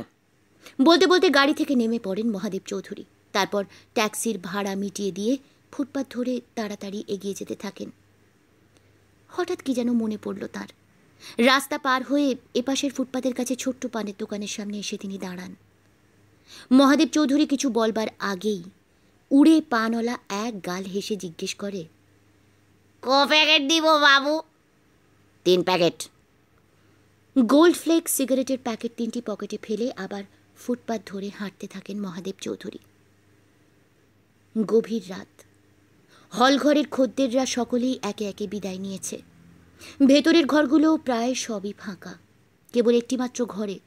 বলতে বলতে গাড়ি থেকে নেমে পড়েন মহাদেব চৌধুরী তারপর ট্যাক্সির ভাড়া মিটিয়ে দিয়ে ফুটপাত ধরে তাড়াতাড়ি এগিয়ে যেতে থাকেন হঠাৎ কি যেন মনে পড়ল তার রাস্তা পার হয়ে এপাশের ফুটপাতের কাছে ছোট্ট পানের দোকানের সামনে এসে তিনি দাঁড়ান মহাদেব চৌধুরী কিছু বলবার আগেই উড়ে পানওয়ালা এক গাল হেসে জিজ্ঞেস করে ক প্যাকেট দিব বাবু তিন প্যাকেট গোল্ড ফ্লেক্স সিগারেটের প্যাকেট তিনটি পকেটে ফেলে আবার ফুটপাত ধরে হাঁটতে থাকেন মহাদেব চৌধুরী গভীর রাত হলঘরের খদ্দেররা সকলেই একে একে বিদায় নিয়েছে ভেতরের ঘরগুলো প্রায় সবই ফাঁকা কেবল একটিমাত্র ঘরে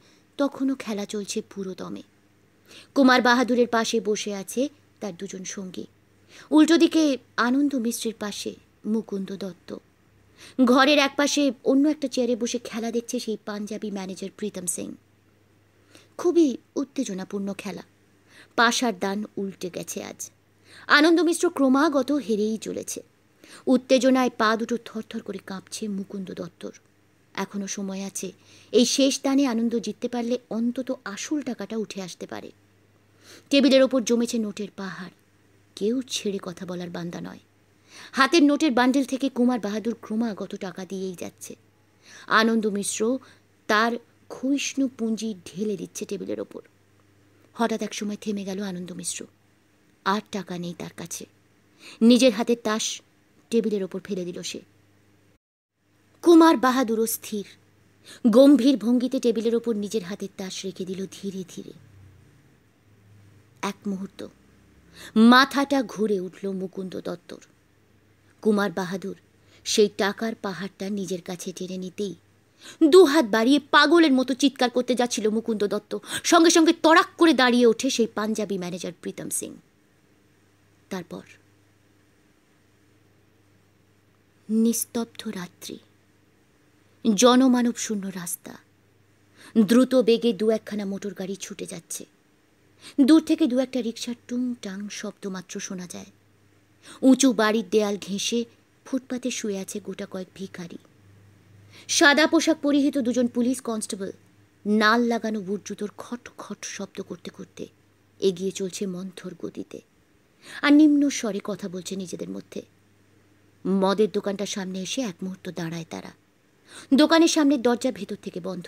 তখনও খেলা চলছে পুরো দমে কুমার বাহাদুরের পাশে বসে আছে তার দুজন সঙ্গী উল্টো দিকে আনন্দ মিশ্রের পাশে মুকুন্দ দত্ত ঘরের একপাশে অন্য একটা চেয়ারে বসে খেলা দেখছে সেই পাঞ্জাবি ম্যানেজার প্রীতম সিং খুবই উত্তেজনাপূর্ণ খেলা পাশার দান উল্টে গেছে আজ আনন্দ মিশ্র ক্রমাগত হেরেই চলেছে উত্তেজনায় পা দুটো থরথর করে কাঁপছে মুকুন্দ দত্তর এখনও সময় আছে এই শেষ দানে আনন্দ জিততে পারলে অন্তত আসল টাকাটা উঠে আসতে পারে টেবিলের ওপর জমেছে নোটের পাহাড় কেউ ছেড়ে কথা বলার বান্দা নয় হাতের নোটের বান্ডেল থেকে কুমার বাহাদুর ক্রমাগত টাকা দিয়েই যাচ্ছে আনন্দ মিশ্র তার ক্ষয়িষ্ণু পুঁজি ঢেলে দিচ্ছে টেবিলের ওপর হঠাৎ এক সময় থেমে গেল আনন্দ মিশ্র আর টাকা নেই তার কাছে নিজের হাতে তাস টেবিলের ওপর ফেলে দিল সে কুমার বাহাদুর স্থির গম্ভীর ভঙ্গিতে টেবিলের ওপর নিজের হাতের তাস রেখে দিল ধীরে ধীরে এক মুহূর্ত মাথাটা ঘুরে উঠল মুকুন্দ দত্তর কুমার বাহাদুর সেই টাকার পাহাড়টা নিজের কাছে টেনে নিতেই দুহাত বাড়িয়ে পাগলের মতো চিৎকার করতে যাচ্ছিল মুকুন্দ দত্ত সঙ্গে সঙ্গে তড়াক করে দাঁড়িয়ে ওঠে সেই পাঞ্জাবি ম্যানেজার প্রীতম সিং তারপর নিস্তব্ধ রাত্রি জনমানব শূন্য রাস্তা দ্রুত বেগে দু একখানা মোটর গাড়ি ছুটে যাচ্ছে দূর থেকে দু একটা রিক্সার টুং টাং শব্দ মাত্র শোনা যায় উঁচু বাড়ির দেয়াল ঘেঁষে ফুটপাতে শুয়ে আছে গোটা কয়েক ভিখারি সাদা পোশাক পরিহিত দুজন পুলিশ কনস্টেবল নাল লাগানো বুট জুতোর খট খট শব্দ করতে করতে এগিয়ে চলছে মন্থর গতিতে আর নিম্ন স্বরে কথা বলছে নিজেদের মধ্যে মদের দোকানটার সামনে এসে এক মুহূর্ত দাঁড়ায় তারা দোকানের সামনে দরজা ভেতর থেকে বন্ধ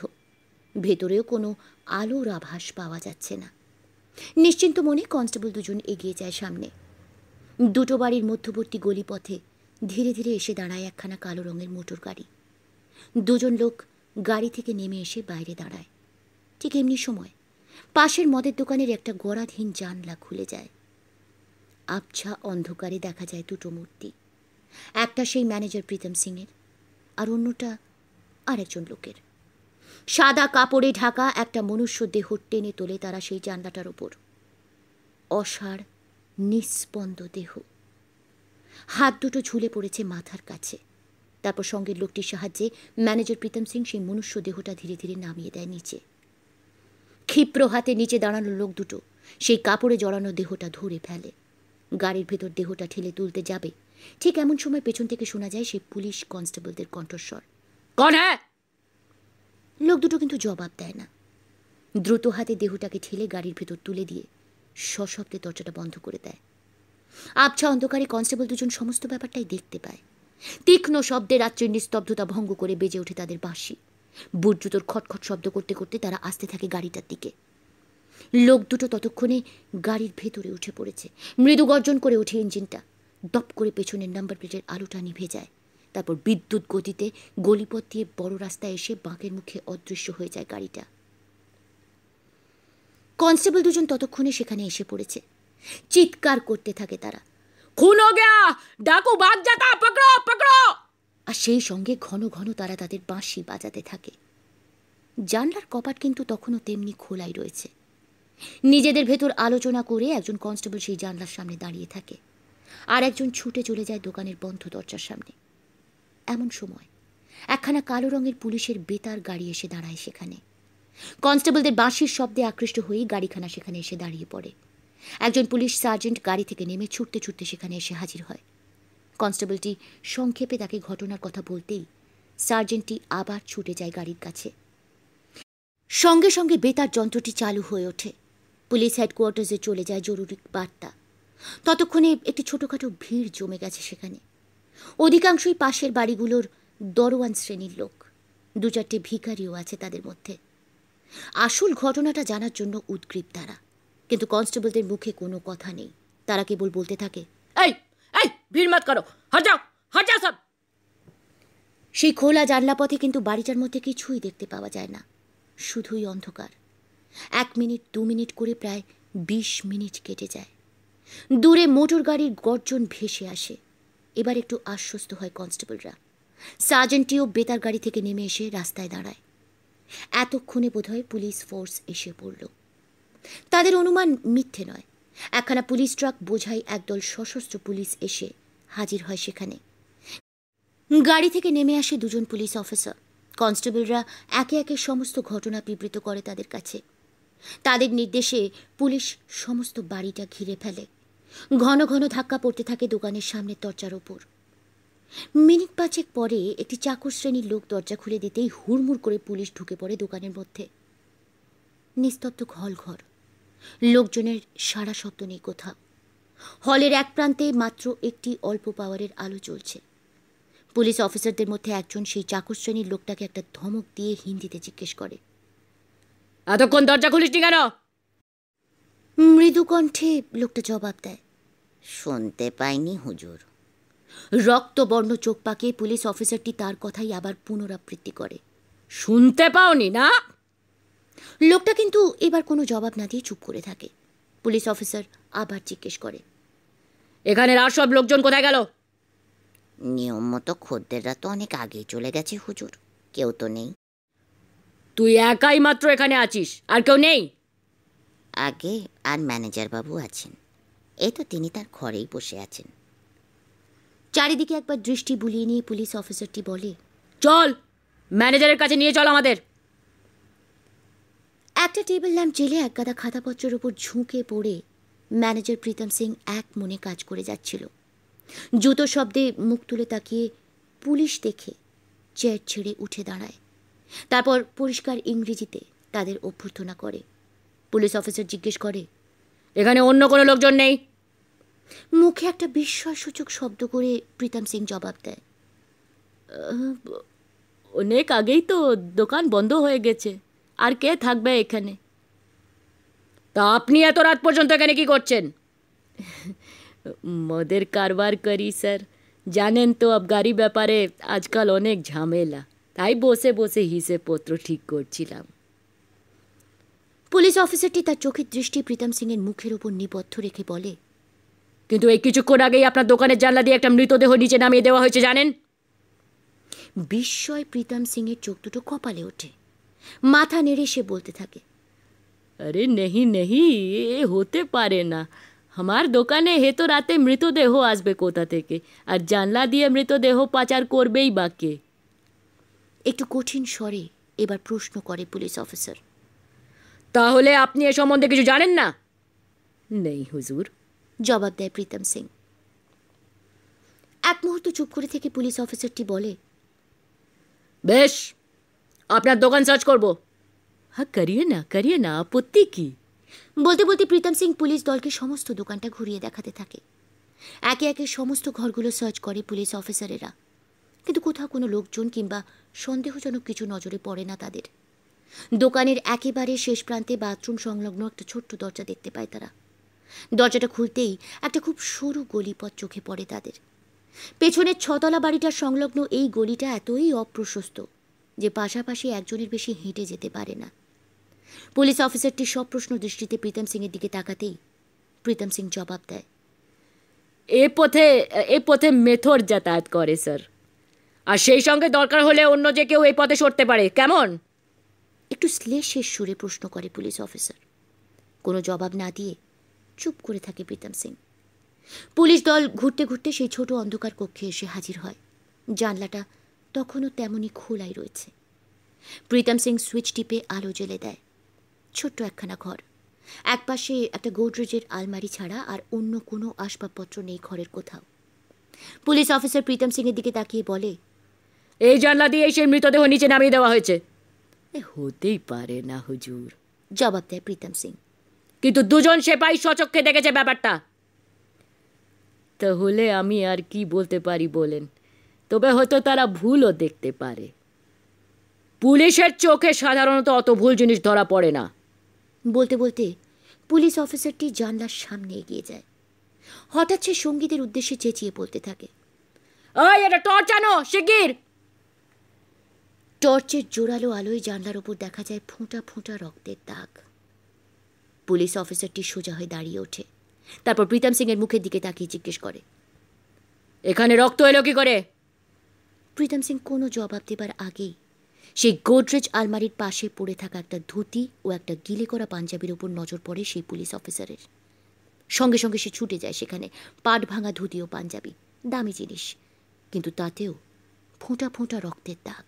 ভেতরেও কোনো আলোর আভাস পাওয়া যাচ্ছে না নিশ্চিন্ত মনে কনস্টেবল দুজন এগিয়ে যায় সামনে দুটো বাড়ির মধ্যবর্তী গলিপথে ধীরে ধীরে এসে দাঁড়ায় একখানা কালো রঙের মোটর গাড়ি দুজন লোক গাড়ি থেকে নেমে এসে বাইরে দাঁড়ায় ঠিক এমনি সময় পাশের মদের দোকানের একটা গড়াধীন জানলা খুলে যায় আবছা অন্ধকারে দেখা যায় দুটো মূর্তি একটা সেই ম্যানেজার প্রীতম সিংয়ের আর অন্যটা আরেকজন লোকের সাদা কাপড়ে ঢাকা একটা মনুষ্য দেহ টেনে তোলে তারা সেই জানলাটার ওপর অসার নিস্পন্দ দেহ হাত দুটো ঝুলে পড়েছে মাথার কাছে তারপর সঙ্গের লোকটির সাহায্যে ম্যানেজার প্রীতম সিং সেই মনুষ্য দেহটা ধীরে ধীরে নামিয়ে দেয় নিচে ক্ষিপ্র হাতে নিচে দাঁড়ানো লোক দুটো সেই কাপড়ে জড়ানো দেহটা ধরে ফেলে গাড়ির ভেতর দেহটা ঠেলে তুলতে যাবে ঠিক এমন সময় পেছন থেকে শোনা যায় সেই পুলিশ কনস্টেবলদের কণ্ঠস্বর কন হ্যাঁ লোক দুটো কিন্তু জবাব দেয় না দ্রুত হাতে দেহটাকে ঠেলে গাড়ির ভেতর তুলে দিয়ে সশব্দে দরজাটা বন্ধ করে দেয় আবছা অন্ধকারে কনস্টেবল দুজন সমস্ত ব্যাপারটাই দেখতে পায় তীক্ষ্ণ শব্দে রাত্রির নিস্তব্ধতা ভঙ্গ করে বেজে ওঠে তাদের বাঁশি বুটজুতোর খটখট শব্দ করতে করতে তারা আসতে থাকে গাড়িটার দিকে লোক দুটো ততক্ষণে গাড়ির ভেতরে উঠে পড়েছে মৃদু গর্জন করে ওঠে ইঞ্জিনটা দপ করে পেছনের নাম্বার প্লেটের আলোটা নিভে যায় তারপর বিদ্যুৎ গতিতে গলিপথ দিয়ে বড় রাস্তায় এসে বাঁকের মুখে অদৃশ্য হয়ে যায় গাড়িটা কনস্টেবল দুজন ততক্ষণে সেখানে এসে পড়েছে চিৎকার করতে থাকে তারা খুন গেয়া ডাকু বাদ যাতা পকড়ো পকড়ো আর সেই সঙ্গে ঘন ঘন তারা তাদের বাঁশি বাজাতে থাকে জানলার কপাট কিন্তু তখনও তেমনি খোলাই রয়েছে নিজেদের ভেতর আলোচনা করে একজন কনস্টেবল সেই জানলার সামনে দাঁড়িয়ে থাকে আর একজন ছুটে চলে যায় দোকানের বন্ধ দরজার সামনে এমন সময় একখানা কালো রঙের পুলিশের বেতার গাড়ি এসে দাঁড়ায় সেখানে কনস্টেবলদের বাঁশির শব্দে আকৃষ্ট হয়েই গাড়িখানা সেখানে এসে দাঁড়িয়ে পড়ে একজন পুলিশ সার্জেন্ট গাড়ি থেকে নেমে ছুটতে ছুটতে সেখানে এসে হাজির হয় কনস্টেবলটি সংক্ষেপে তাকে ঘটনার কথা বলতেই সার্জেন্টটি আবার ছুটে যায় গাড়ির কাছে সঙ্গে সঙ্গে বেতার যন্ত্রটি চালু হয়ে ওঠে পুলিশ হেডকোয়ার্টার্সে চলে যায় জরুরি বার্তা ততক্ষণে একটি ছোটোখাটো ভিড় জমে গেছে সেখানে অধিকাংশই পাশের বাড়িগুলোর দরোয়ান শ্রেণীর লোক দু চারটে ভিখারিও আছে তাদের মধ্যে আসল ঘটনাটা জানার জন্য উদ্গ্রীব তারা কিন্তু কনস্টেবলদের মুখে কোনো কথা নেই তারা কেবল বলতে থাকে এই এই ভিড় মাত করো হাজাও সব সেই খোলা জানলা পথে কিন্তু বাড়িটার মধ্যে কিছুই দেখতে পাওয়া যায় না শুধুই অন্ধকার এক মিনিট দু মিনিট করে প্রায় বিশ মিনিট কেটে যায় দূরে মোটর গাড়ির গর্জন ভেসে আসে এবার একটু আশ্বস্ত হয় কনস্টেবলরা সার্জেন্টিও বেতার গাড়ি থেকে নেমে এসে রাস্তায় দাঁড়ায় এতক্ষণে বোধহয় পুলিশ ফোর্স এসে পড়ল তাদের অনুমান মিথ্যে নয় একখানা পুলিশ ট্রাক বোঝাই একদল সশস্ত্র পুলিশ এসে হাজির হয় সেখানে গাড়ি থেকে নেমে আসে দুজন পুলিশ অফিসার কনস্টেবলরা একে একে সমস্ত ঘটনা বিবৃত করে তাদের কাছে তাদের নির্দেশে পুলিশ সমস্ত বাড়িটা ঘিরে ফেলে ঘন ঘন ধাক্কা পড়তে থাকে দোকানের সামনের দরজার ওপর মিনিট পাঁচেক পরে একটি চাকর শ্রেণীর লোক দরজা খুলে দিতেই হুড়মুড় করে পুলিশ ঢুকে পড়ে দোকানের মধ্যে নিস্তব্ধ হল ঘর লোকজনের সারা শব্দ নেই কোথাও হলের এক প্রান্তে মাত্র একটি অল্প পাওয়ারের আলো চলছে পুলিশ অফিসারদের মধ্যে একজন সেই চাকর শ্রেণীর লোকটাকে একটা ধমক দিয়ে হিন্দিতে জিজ্ঞেস করে এতক্ষণ দরজা খুলিসনি কেন মৃদু কণ্ঠে লোকটা জবাব দেয় শুনতে পাইনি হুজুর রক্তবর্ণ চোখ পাকিয়ে পুলিশ অফিসারটি তার কথাই আবার পুনরাবৃত্তি করে শুনতে পাওনি না লোকটা কিন্তু এবার কোনো জবাব না দিয়ে চুপ করে থাকে পুলিশ অফিসার আবার জিজ্ঞেস করে এখানের আর সব লোকজন কোথায় গেল নিয়ম মতো খদ্দেররা তো অনেক আগেই চলে গেছে হুজুর কেউ তো নেই তুই একাই মাত্র এখানে আছিস আর কেউ নেই আগে আর ম্যানেজার বাবু আছেন এ তো তিনি তার ঘরেই বসে আছেন চারিদিকে একবার দৃষ্টি বুলিয়ে নিয়ে পুলিশ অফিসারটি বলে চল ম্যানেজারের কাছে নিয়ে চল আমাদের একটা টেবিল ল্যাম্প জেলে একগাদা খাতাপত্রের উপর ঝুঁকে পড়ে ম্যানেজার প্রীতম সিং এক মনে কাজ করে যাচ্ছিল জুতো শব্দে মুখ তুলে তাকিয়ে পুলিশ দেখে চেয়ার ছেড়ে উঠে দাঁড়ায় তারপর পরিষ্কার ইংরেজিতে তাদের অভ্যর্থনা করে পুলিশ অফিসার জিজ্ঞেস করে এখানে অন্য কোনো লোকজন নেই মুখে একটা বিস্ময়সূচক শব্দ করে প্রীতম সিং জবাব দেয় অনেক আগেই তো দোকান বন্ধ হয়ে গেছে আর কে থাকবে এখানে তা আপনি এত রাত পর্যন্ত এখানে কি করছেন মদের কারবার করি স্যার জানেন তো গাড়ি ব্যাপারে আজকাল অনেক ঝামেলা তাই বসে বসে হিসেবপত্র ঠিক করছিলাম পুলিশ অফিসারটি তার চোখের দৃষ্টি প্রীতম সিংয়ের মুখের উপর নিবদ্ধ রেখে বলে কিন্তু এই কিছুক্ষণ আগেই আপনার দোকানের জানলা দিয়ে একটা মৃতদেহ নিচে নামিয়ে দেওয়া হয়েছে জানেন বিস্ময় প্রীতম সিংয়ের চোখ দুটো কপালে ওঠে মাথা নেড়ে সে বলতে থাকে আরে নেহি নেহি এ হতে পারে না আমার দোকানে হে তো রাতে মৃতদেহ আসবে কোথা থেকে আর জানলা দিয়ে মৃতদেহ পাচার করবেই বাকে একটু কঠিন স্বরে এবার প্রশ্ন করে পুলিশ অফিসার তাহলে আপনি এ সম্বন্ধে কিছু জানেন না নেই হুজুর জবাব দেয় প্রীতম সিং এক মুহূর্ত চুপ করে থেকে পুলিশ অফিসারটি বলে বেশ আপনার দোকান সার্চ করব হ্যাঁ করিয়ে না করিয়ে না আপত্তি কি বলতে বলতে প্রীতম সিং পুলিশ দলকে সমস্ত দোকানটা ঘুরিয়ে দেখাতে থাকে একে একে সমস্ত ঘরগুলো সার্চ করে পুলিশ অফিসারেরা কিন্তু কোথাও কোনো লোকজন কিংবা সন্দেহজনক কিছু নজরে পড়ে না তাদের দোকানের একেবারে শেষ প্রান্তে বাথরুম সংলগ্ন একটা ছোট্ট দরজা দেখতে পায় তারা দরজাটা খুলতেই একটা খুব সরু গলিপথ চোখে পড়ে তাদের পেছনের ছতলা বাড়িটার সংলগ্ন এই গলিটা এতই অপ্রশস্ত যে পাশাপাশি একজনের বেশি হেঁটে যেতে পারে না পুলিশ অফিসারটি সব প্রশ্ন দৃষ্টিতে প্রীতম সিংয়ের দিকে তাকাতেই প্রীতম সিং জবাব দেয় এ পথে এ পথে মেথর যাতায়াত করে স্যার আর সেই সঙ্গে দরকার হলে অন্য যে কেউ এই পথে সরতে পারে কেমন একটু শ্লেষের সুরে প্রশ্ন করে পুলিশ অফিসার কোনো জবাব না দিয়ে চুপ করে থাকে প্রীতম সিং পুলিশ দল ঘুরতে ঘুরতে সেই ছোট অন্ধকার কক্ষে এসে হাজির হয় জানলাটা তখনও তেমনই খোলাই রয়েছে প্রীতম সিং সুইচ টিপে আলো জ্বেলে দেয় ছোট্ট একখানা ঘর একপাশে একটা গোদরেজের আলমারি ছাড়া আর অন্য কোনো আসবাবপত্র নেই ঘরের কোথাও পুলিশ অফিসার প্রীতম সিংয়ের দিকে তাকিয়ে বলে এই জানলা দিয়ে সেই মৃতদেহ নিচে নামিয়ে দেওয়া হয়েছে এ হতেই পারে না হুজুর জবাব দেয় প্রীতম সিং কিন্তু দুজন সেপাই সচক্ষে দেখেছে ব্যাপারটা তাহলে আমি আর কি বলতে পারি বলেন তবে হয়তো তারা ভুলও দেখতে পারে পুলিশের চোখে সাধারণত অত ভুল জিনিস ধরা পড়ে না বলতে বলতে পুলিশ অফিসারটি জানলার সামনে এগিয়ে যায় হঠাৎ সে সঙ্গীদের উদ্দেশ্যে চেঁচিয়ে বলতে থাকে এটা টর্চানো শিগগির টর্চের জোরালো আলোয় জানলার ওপর দেখা যায় ফোঁটা ফোঁটা রক্তের দাগ পুলিশ অফিসারটি সোজা হয়ে দাঁড়িয়ে ওঠে তারপর প্রীতম সিংয়ের মুখের দিকে তাকিয়ে জিজ্ঞেস করে এখানে রক্ত এলো কি করে প্রীতম সিং কোনো জবাব দেবার আগেই সেই গোদরেজ আলমারির পাশে পড়ে থাকা একটা ধুতি ও একটা গিলে করা পাঞ্জাবির ওপর নজর পড়ে সেই পুলিশ অফিসারের সঙ্গে সঙ্গে সে ছুটে যায় সেখানে পাট ভাঙা ধুতি ও পাঞ্জাবি দামি জিনিস কিন্তু তাতেও ফোঁটা ফোঁটা রক্তের দাগ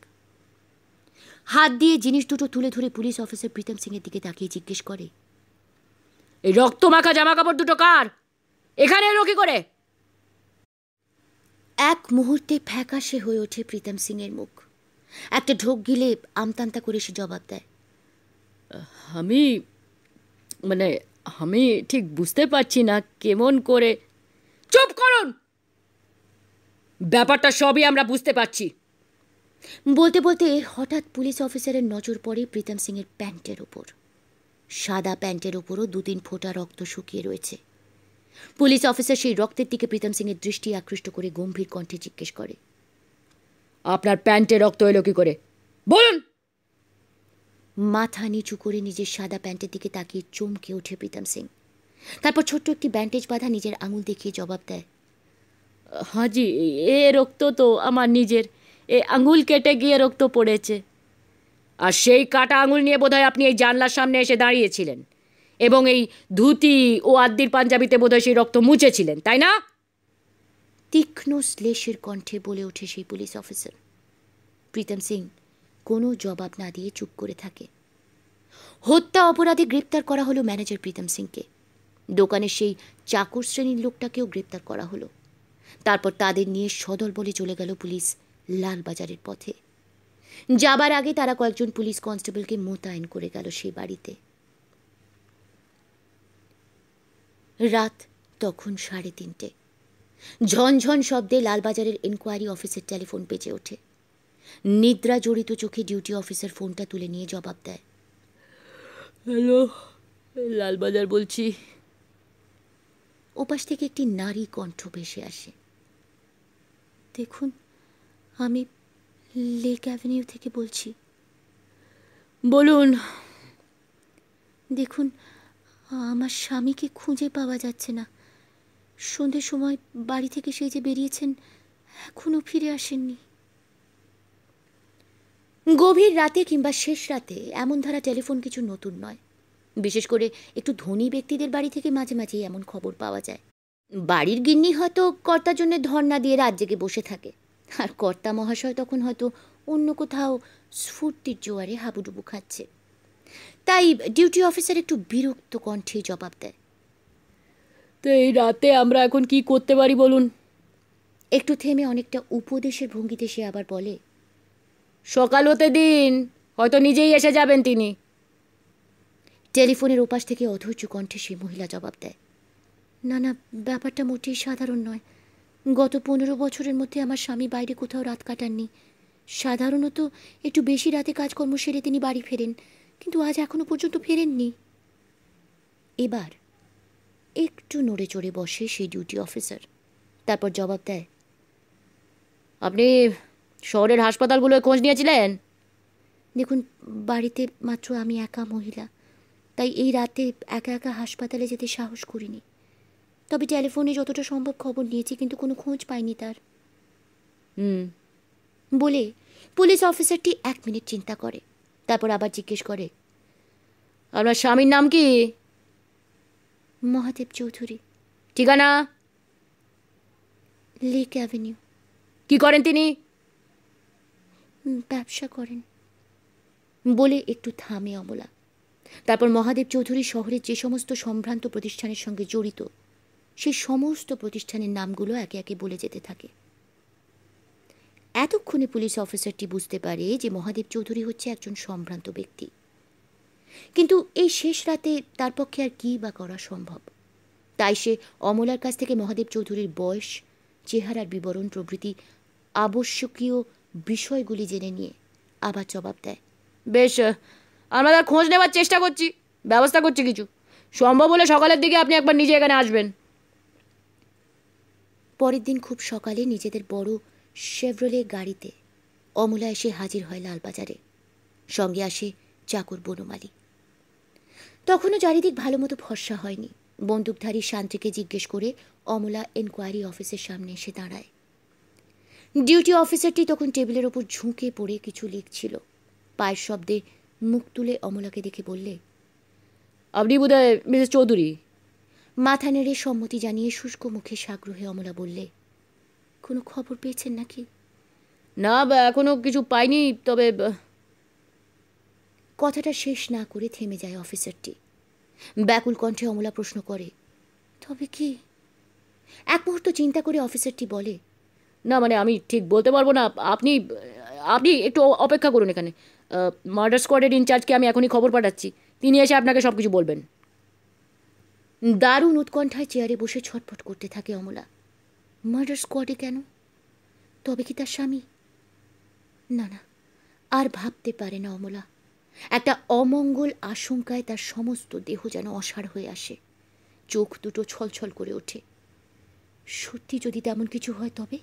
হাত দিয়ে জিনিস দুটো তুলে ধরে পুলিশ অফিসার প্রীতম সিংয়ের দিকে তাকিয়ে জিজ্ঞেস করে এই রক্ত মাখা জামা কাপড় দুটো কার এখানে এলো কি করে এক মুহূর্তে ফ্যাকাশে হয়ে ওঠে প্রীতম সিংয়ের মুখ একটা ঢোক গিলে আমতান্তা করে সে জবাব দেয় আমি মানে আমি ঠিক বুঝতে পারছি না কেমন করে চুপ করুন ব্যাপারটা সবই আমরা বুঝতে পারছি বলতে বলতে হঠাৎ পুলিশ অফিসারের নজর পড়ে প্রীতম সিংয়ের প্যান্টের ওপর সাদা প্যান্টের ওপরও দুদিন ফোটা ফোঁটা রক্ত শুকিয়ে রয়েছে পুলিশ অফিসার সেই রক্তের দিকে প্রীতম সিংয়ের দৃষ্টি আকৃষ্ট করে গম্ভীর কণ্ঠে জিজ্ঞেস করে আপনার প্যান্টে রক্ত এলো কি করে বলুন মাথা নিচু করে নিজের সাদা প্যান্টের দিকে তাকিয়ে চমকে ওঠে প্রীতম সিং তারপর ছোট্ট একটি ব্যান্ডেজ বাঁধা নিজের আঙুল দেখিয়ে জবাব দেয় হাজি এ রক্ত তো আমার নিজের এ আঙুল কেটে গিয়ে রক্ত পড়েছে আর সেই কাটা আঙুল নিয়ে বোধহয় আপনি এই জানলার সামনে এসে দাঁড়িয়েছিলেন এবং এই ধুতি ও আদ্দির পাঞ্জাবিতে বোধহয় সেই রক্ত মুছেছিলেন তাই না তীক্ষ্ণ শ্লেষের কণ্ঠে বলে ওঠে সেই পুলিশ অফিসার প্রীতম সিং কোনো জবাব না দিয়ে চুপ করে থাকে হত্যা অপরাধে গ্রেপ্তার করা হলো ম্যানেজার প্রীতম সিংকে দোকানের সেই চাকর শ্রেণীর লোকটাকেও গ্রেপ্তার করা হলো তারপর তাদের নিয়ে সদল বলে চলে গেল পুলিশ লালবাজারের পথে যাবার আগে তারা কয়েকজন পুলিশ কনস্টেবলকে মোতায়েন করে গেল সেই বাড়িতে রাত তখন সাড়ে তিনটে ঝনঝন শব্দে লালবাজারের এনকোয়ারি অফিসের টেলিফোন বেজে ওঠে নিদ্রা জড়িত চোখে ডিউটি অফিসার ফোনটা তুলে নিয়ে জবাব দেয় হ্যালো লালবাজার বলছি ওপাশ থেকে একটি নারী কণ্ঠ ভেসে আসে দেখুন আমি লেক অ্যাভিনিউ থেকে বলছি বলুন দেখুন আমার স্বামীকে খুঁজে পাওয়া যাচ্ছে না সন্ধ্যের সময় বাড়ি থেকে সে যে বেরিয়েছেন এখনও ফিরে আসেননি গভীর রাতে কিংবা শেষ রাতে এমন ধারা টেলিফোন কিছু নতুন নয় বিশেষ করে একটু ধনী ব্যক্তিদের বাড়ি থেকে মাঝে মাঝেই এমন খবর পাওয়া যায় বাড়ির গিন্নি হয়তো কর্তার জন্য ধর্না দিয়ে রাত জেগে বসে থাকে আর কর্তা মহাশয় তখন হয়তো অন্য কোথাও স্ফূর্তির জোয়ারে হাবুডুবু খাচ্ছে তাই ডিউটি অফিসার একটু বিরক্ত কণ্ঠে জবাব দেয় তো এই রাতে আমরা এখন কি করতে পারি বলুন একটু থেমে অনেকটা উপদেশের ভঙ্গিতে সে আবার বলে সকাল হতে দিন হয়তো নিজেই এসে যাবেন তিনি টেলিফোনের ওপাশ থেকে অধৈর্য কণ্ঠে সে মহিলা জবাব দেয় না না ব্যাপারটা মোটেই সাধারণ নয় গত পনেরো বছরের মধ্যে আমার স্বামী বাইরে কোথাও রাত কাটাননি সাধারণত একটু বেশি রাতে কাজকর্ম সেরে তিনি বাড়ি ফেরেন কিন্তু আজ এখনও পর্যন্ত ফেরেননি এবার একটু নড়ে চড়ে বসে সেই ডিউটি অফিসার তারপর জবাব দেয় আপনি শহরের হাসপাতালগুলোয় খোঁজ নিয়েছিলেন দেখুন বাড়িতে মাত্র আমি একা মহিলা তাই এই রাতে একা একা হাসপাতালে যেতে সাহস করিনি তবে টেলিফোনে যতটা সম্ভব খবর নিয়েছি কিন্তু কোনো খোঁজ পাইনি তার হুম বলে পুলিশ অফিসারটি এক মিনিট চিন্তা করে তারপর আবার জিজ্ঞেস করে আপনার স্বামীর নাম কি মহাদেব চৌধুরী ঠিকানা লেক অ্যাভিনিউ কি করেন তিনি ব্যবসা করেন বলে একটু থামে অমলা তারপর মহাদেব চৌধুরী শহরের যে সমস্ত সম্ভ্রান্ত প্রতিষ্ঠানের সঙ্গে জড়িত সেই সমস্ত প্রতিষ্ঠানের নামগুলো একে একে বলে যেতে থাকে এতক্ষণে পুলিশ অফিসারটি বুঝতে পারে যে মহাদেব চৌধুরী হচ্ছে একজন সম্ভ্রান্ত ব্যক্তি কিন্তু এই শেষ রাতে তার পক্ষে আর কী বা করা সম্ভব তাই সে অমলার কাছ থেকে মহাদেব চৌধুরীর বয়স চেহারার বিবরণ প্রভৃতি আবশ্যকীয় বিষয়গুলি জেনে নিয়ে আবার জবাব দেয় বেশ আমরা তার খোঁজ নেওয়ার চেষ্টা করছি ব্যবস্থা করছি কিছু সম্ভব হলে সকালের দিকে আপনি একবার নিজে এখানে আসবেন পরের দিন খুব সকালে নিজেদের বড় শেভরোলে গাড়িতে অমলা এসে হাজির হয় লালবাজারে সঙ্গে আসে চাকর বনমালি তখনও চারিদিক ভালো মতো ভরসা হয়নি বন্দুকধারী শান্তিকে জিজ্ঞেস করে অমলা এনকোয়ারি অফিসের সামনে এসে দাঁড়ায় ডিউটি অফিসারটি তখন টেবিলের ওপর ঝুঁকে পড়ে কিছু লিখছিল পায়ের শব্দে মুখ তুলে অমলাকে দেখে বললে আপনি বোধহয় মিসেস চৌধুরী মাথা নেড়ে সম্মতি জানিয়ে শুষ্ক মুখে সাগ্রহে অমলা বললে কোনো খবর পেয়েছেন নাকি না এখনো কিছু পাইনি তবে কথাটা শেষ না করে থেমে যায় অফিসারটি ব্যাকুল কণ্ঠে অমলা প্রশ্ন করে তবে কি এক মুহূর্ত চিন্তা করে অফিসারটি বলে না মানে আমি ঠিক বলতে পারবো না আপনি আপনি একটু অপেক্ষা করুন এখানে মার্ডার স্কোয়াডের ইনচার্জকে আমি এখনই খবর পাঠাচ্ছি তিনি এসে আপনাকে সব কিছু বলবেন দারুণ উৎকণ্ঠায় চেয়ারে বসে ছটফট করতে থাকে অমলা মার্ডার স্কোয়াডে কেন তবে কি তার স্বামী না না আর ভাবতে পারে না অমলা একটা অমঙ্গল আশঙ্কায় তার সমস্ত দেহ যেন অসাড় হয়ে আসে চোখ দুটো ছলছল করে ওঠে সত্যি যদি তেমন কিছু হয় তবে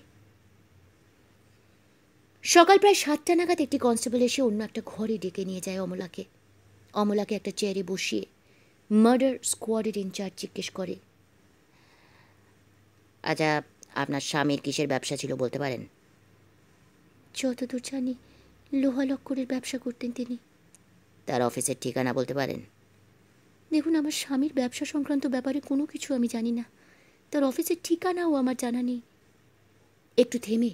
সকাল প্রায় সাতটা নাগাদ একটি কনস্টেবল এসে অন্য একটা ঘরে ডেকে নিয়ে যায় অমলাকে অমলাকে একটা চেয়ারে বসিয়ে মার্ডার স্কোয়াডের ইনচার্জ জিজ্ঞেস করে আচ্ছা আপনার স্বামীর কিসের ব্যবসা ছিল বলতে পারেন যতদূর জানি লোহা লক্করের ব্যবসা করতেন তিনি তার অফিসের ঠিকানা বলতে পারেন দেখুন আমার স্বামীর ব্যবসা সংক্রান্ত ব্যাপারে কোনো কিছু আমি জানি না তার অফিসের ঠিকানাও আমার জানা নেই একটু থেমে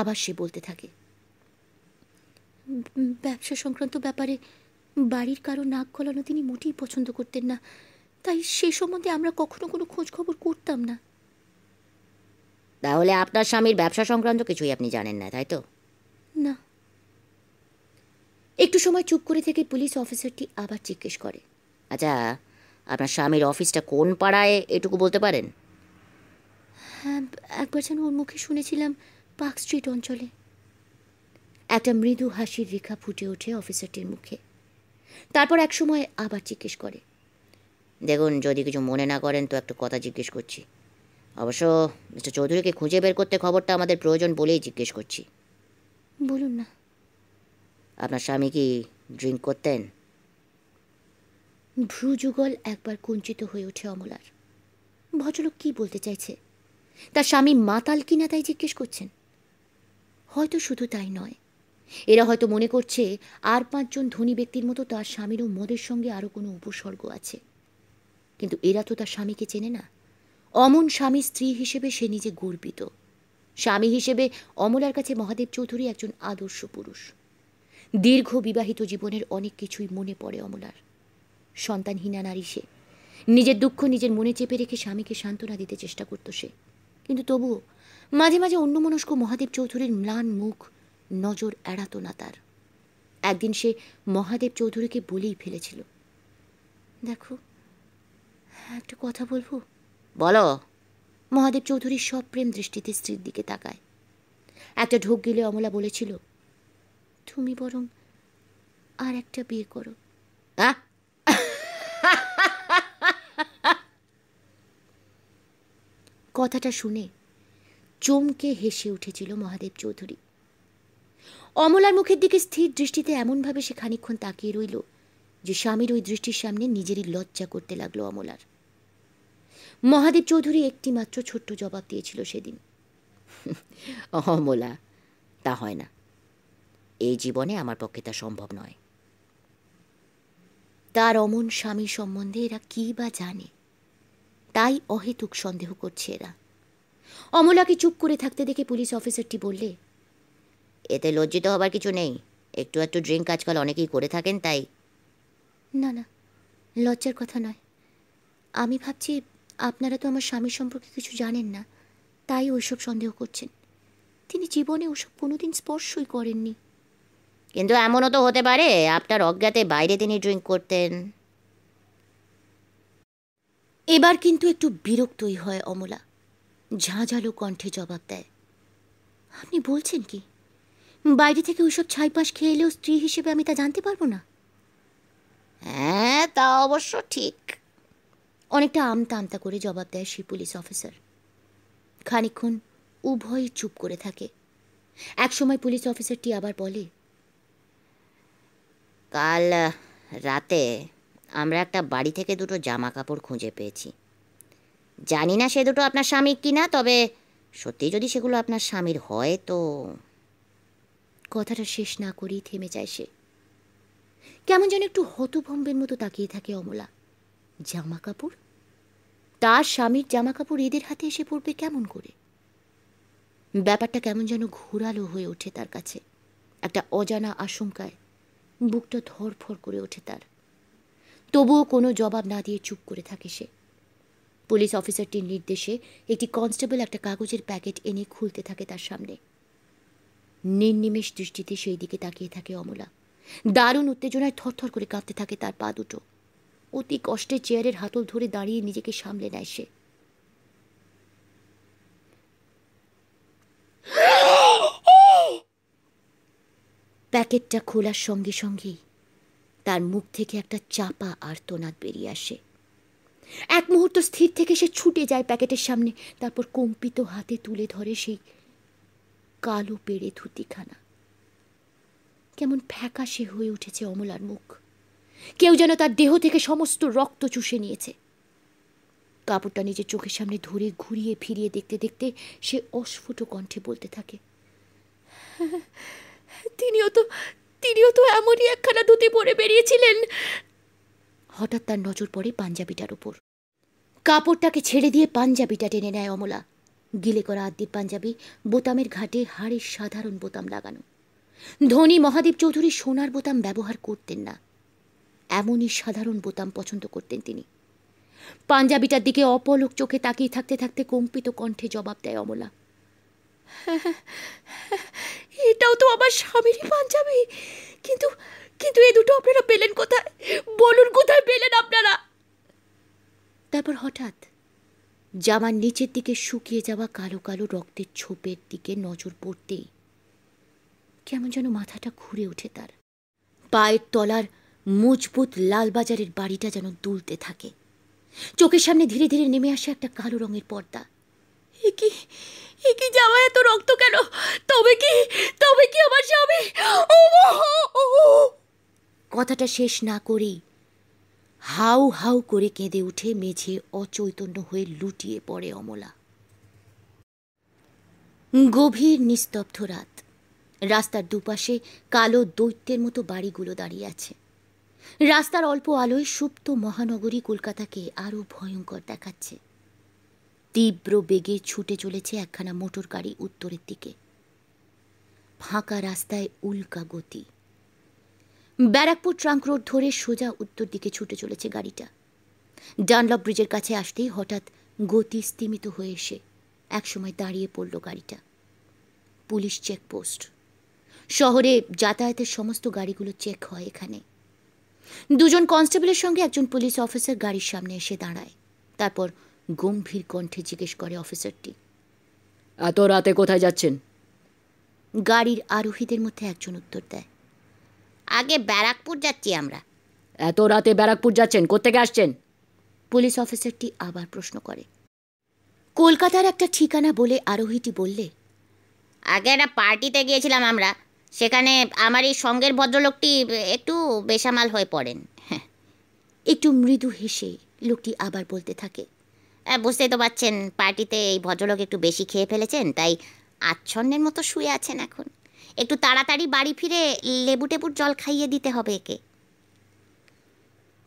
আবার সে বলতে থাকে ব্যবসা সংক্রান্ত ব্যাপারে বাড়ির কারো নাক গলানো তিনি মোটেই পছন্দ করতেন না তাই সে সম্বন্ধে আমরা কখনো কোনো খোঁজ খবর করতাম না তাহলে আপনার স্বামীর ব্যবসা সংক্রান্ত কিছুই আপনি জানেন না তাই তো না একটু সময় চুপ করে থেকে পুলিশ অফিসারটি আবার জিজ্ঞেস করে আচ্ছা আপনার স্বামীর অফিসটা কোন পাড়ায় এটুকু বলতে পারেন হ্যাঁ একবার যেন ওর মুখে শুনেছিলাম পার্ক স্ট্রিট অঞ্চলে একটা মৃদু হাসির রেখা ফুটে ওঠে অফিসারটির মুখে তারপর এক সময় আবার জিজ্ঞেস করে দেখুন যদি কিছু মনে না করেন তো একটা কথা জিজ্ঞেস করছি অবশ্য মিস্টার চৌধুরীকে খুঁজে বের করতে খবরটা আমাদের প্রয়োজন বলেই জিজ্ঞেস করছি বলুন না আপনার স্বামী কি ড্রিঙ্ক করতেন ভ্রুযুগল একবার কুঞ্চিত হয়ে ওঠে অমলার ভদ্রলোক কি বলতে চাইছে তার স্বামী মাতাল কিনা তাই জিজ্ঞেস করছেন হয়তো শুধু তাই নয় এরা হয়তো মনে করছে আর পাঁচজন ধনী ব্যক্তির মতো তার স্বামীরও মদের সঙ্গে আরও কোনো উপসর্গ আছে কিন্তু এরা তো তার স্বামীকে চেনে না অমন স্বামী স্ত্রী হিসেবে সে নিজে গর্বিত স্বামী হিসেবে অমলার কাছে মহাদেব চৌধুরী একজন আদর্শ পুরুষ দীর্ঘ বিবাহিত জীবনের অনেক কিছুই মনে পড়ে অমলার সন্তানহীনা নারী সে নিজের দুঃখ নিজের মনে চেপে রেখে স্বামীকে সান্ত্বনা দিতে চেষ্টা করত সে কিন্তু তবুও মাঝে মাঝে অন্যমনস্ক মহাদেব চৌধুরীর ম্লান মুখ নজর এড়াত না তার একদিন সে মহাদেব চৌধুরীকে বলেই ফেলেছিল দেখো একটা কথা বলবো বলো মহাদেব চৌধুরীর সব প্রেম দৃষ্টিতে স্ত্রীর দিকে তাকায় একটা ঢোক গিলে অমলা বলেছিল তুমি বরং আর একটা বিয়ে করো হ্যাঁ? কথাটা শুনে চমকে হেসে উঠেছিল মহাদেব চৌধুরী অমলার মুখের দিকে স্থির দৃষ্টিতে এমনভাবে সে খানিক্ষণ তাকিয়ে রইল যে স্বামীর ওই দৃষ্টির সামনে নিজেরই লজ্জা করতে লাগলো অমলার মহাদেব চৌধুরী একটি মাত্র ছোট্ট জবাব দিয়েছিল সেদিন <laughs> অমলা তা হয় না এই জীবনে আমার পক্ষে তা সম্ভব নয় তার অমন স্বামী সম্বন্ধে এরা কি বা জানে তাই অহেতুক সন্দেহ করছে এরা অমলাকে চুপ করে থাকতে দেখে পুলিশ অফিসারটি বললে এতে লজ্জিত হবার কিছু নেই একটু একটু ড্রিঙ্ক আজকাল অনেকেই করে থাকেন তাই না না লজ্জার কথা নয় আমি ভাবছি আপনারা তো আমার স্বামীর সম্পর্কে কিছু জানেন না তাই ওইসব সন্দেহ করছেন তিনি জীবনে ওসব কোনোদিন স্পর্শই করেননি কিন্তু এমনও তো হতে পারে আপনার অজ্ঞাতে বাইরে তিনি ড্রিঙ্ক করতেন এবার কিন্তু একটু বিরক্তই হয় অমলা ঝাঁঝালো কণ্ঠে জবাব দেয় আপনি বলছেন কি বাইরে থেকে ওইসব ছাইপাশ খেয়ে এলেও স্ত্রী হিসেবে আমি তা জানতে পারবো না হ্যাঁ তা অবশ্য ঠিক অনেকটা আমতা আমতা করে জবাব দেয় সেই পুলিশ অফিসার খানিক্ষণ উভয়ই চুপ করে থাকে একসময় পুলিশ অফিসারটি আবার বলে কাল রাতে আমরা একটা বাড়ি থেকে দুটো জামা কাপড় খুঁজে পেয়েছি জানি না সে দুটো আপনার স্বামী কিনা তবে সত্যি যদি সেগুলো আপনার স্বামীর হয় তো কথাটা শেষ না করেই থেমে যায় সে কেমন যেন একটু হতভম্বের মতো তাকিয়ে থাকে অমলা জামা কাপড় তার স্বামীর জামা কাপড় এদের হাতে এসে পড়বে কেমন করে ব্যাপারটা কেমন যেন ঘোরালো হয়ে ওঠে তার কাছে একটা অজানা আশঙ্কায় বুকটা ধরফর করে ওঠে তার তবুও কোনো জবাব না দিয়ে চুপ করে থাকে সে পুলিশ অফিসারটির নির্দেশে একটি কনস্টেবল একটা কাগজের প্যাকেট এনে খুলতে থাকে তার সামনে নির্নিমেষ দৃষ্টিতে সেই দিকে তাকিয়ে থাকে অমলা দারুণ উত্তেজনায় থরথর করে কাঁদতে থাকে তার পা দুটো অতি কষ্টে চেয়ারের হাতল ধরে দাঁড়িয়ে নিজেকে সামলে নেয় সে প্যাকেটটা খোলার সঙ্গে সঙ্গেই তার মুখ থেকে একটা চাপা আর্তনাদ বেরিয়ে আসে এক মুহূর্ত স্থির থেকে সে ছুটে যায় প্যাকেটের সামনে তারপর কম্পিত হাতে তুলে ধরে সেই কালো পেড়ে ধুতিখানা কেমন ফ্যাকাশে হয়ে উঠেছে অমলার মুখ কেউ যেন তার দেহ থেকে সমস্ত রক্ত চুষে নিয়েছে কাপড়টা নিজের চোখের সামনে ধরে ঘুরিয়ে ফিরিয়ে দেখতে দেখতে সে অস্ফুট কণ্ঠে বলতে থাকে তিনিও তো তিনিও তো এমনই একখানা ধুতি পরে বেরিয়েছিলেন হঠাৎ তার নজর পড়ে পাঞ্জাবিটার উপর কাপড়টাকে ছেড়ে দিয়ে পাঞ্জাবিটা টেনে নেয় অমলা গিলে করা আদ্দীপ পাঞ্জাবি বোতামের ঘাটে হাড়ের সাধারণ বোতাম লাগানো ধনী মহাদেব চৌধুরী সোনার বোতাম ব্যবহার করতেন না এমনই সাধারণ বোতাম পছন্দ করতেন তিনি পাঞ্জাবিটার দিকে অপলক চোখে তাকিয়ে থাকতে থাকতে কম্পিত কণ্ঠে জবাব দেয় অমলা এটাও তো আমার স্বামীরই পাঞ্জাবি কিন্তু কিন্তু এ দুটো আপনারা পেলেন কোথায় বলুন কোথায় পেলেন আপনারা তারপর হঠাৎ জামার নিচের দিকে শুকিয়ে যাওয়া কালো কালো রক্তের ছোপের দিকে নজর পড়তেই কেমন যেন মাথাটা ঘুরে ওঠে তার পায়ের তলার মজবুত লালবাজারের বাড়িটা যেন দুলতে থাকে চোখের সামনে ধীরে ধীরে নেমে আসে একটা কালো রঙের পর্দা কি এ যাওয়া এত রক্ত কেন তবে কি তবে কি আমার স্বামী কথাটা শেষ না করেই হাউ হাউ করে কেঁদে উঠে মেঝে অচৈতন্য হয়ে লুটিয়ে পড়ে অমলা গভীর নিস্তব্ধ রাত রাস্তার দুপাশে কালো দৈত্যের মতো বাড়িগুলো দাঁড়িয়ে আছে রাস্তার অল্প আলোয় সুপ্ত মহানগরী কলকাতাকে আরও ভয়ঙ্কর দেখাচ্ছে তীব্র বেগে ছুটে চলেছে একখানা মোটর গাড়ি উত্তরের দিকে ফাঁকা রাস্তায় উল্কা গতি ব্যারাকপুর ট্রাঙ্ক রোড ধরে সোজা উত্তর দিকে ছুটে চলেছে গাড়িটা ডানলক ব্রিজের কাছে আসতেই হঠাৎ গতি স্তিমিত হয়ে এসে একসময় দাঁড়িয়ে পড়ল গাড়িটা পুলিশ চেকপোস্ট শহরে যাতায়াতের সমস্ত গাড়িগুলো চেক হয় এখানে দুজন কনস্টেবলের সঙ্গে একজন পুলিশ অফিসার গাড়ির সামনে এসে দাঁড়ায় তারপর গম্ভীর কণ্ঠে জিজ্ঞেস করে অফিসারটি এত রাতে কোথায় যাচ্ছেন গাড়ির আরোহীদের মধ্যে একজন উত্তর দেয় আগে ব্যারাকপুর যাচ্ছি আমরা এত রাতে ব্যারাকপুর যাচ্ছেন কোথেকে আসছেন পুলিশ অফিসারটি আবার প্রশ্ন করে কলকাতার একটা ঠিকানা বলে আরোহীটি বললে আগে একটা পার্টিতে গিয়েছিলাম আমরা সেখানে আমার এই সঙ্গের ভদ্রলোকটি একটু বেসামাল হয়ে পড়েন হ্যাঁ। একটু মৃদু হেসে লোকটি আবার বলতে থাকে বুঝতেই তো পারছেন পার্টিতে এই ভদ্রলোক একটু বেশি খেয়ে ফেলেছেন তাই আচ্ছন্নের মতো শুয়ে আছেন এখন একটু তাড়াতাড়ি বাড়ি ফিরে লেবু টেবুর জল খাইয়ে দিতে হবে একে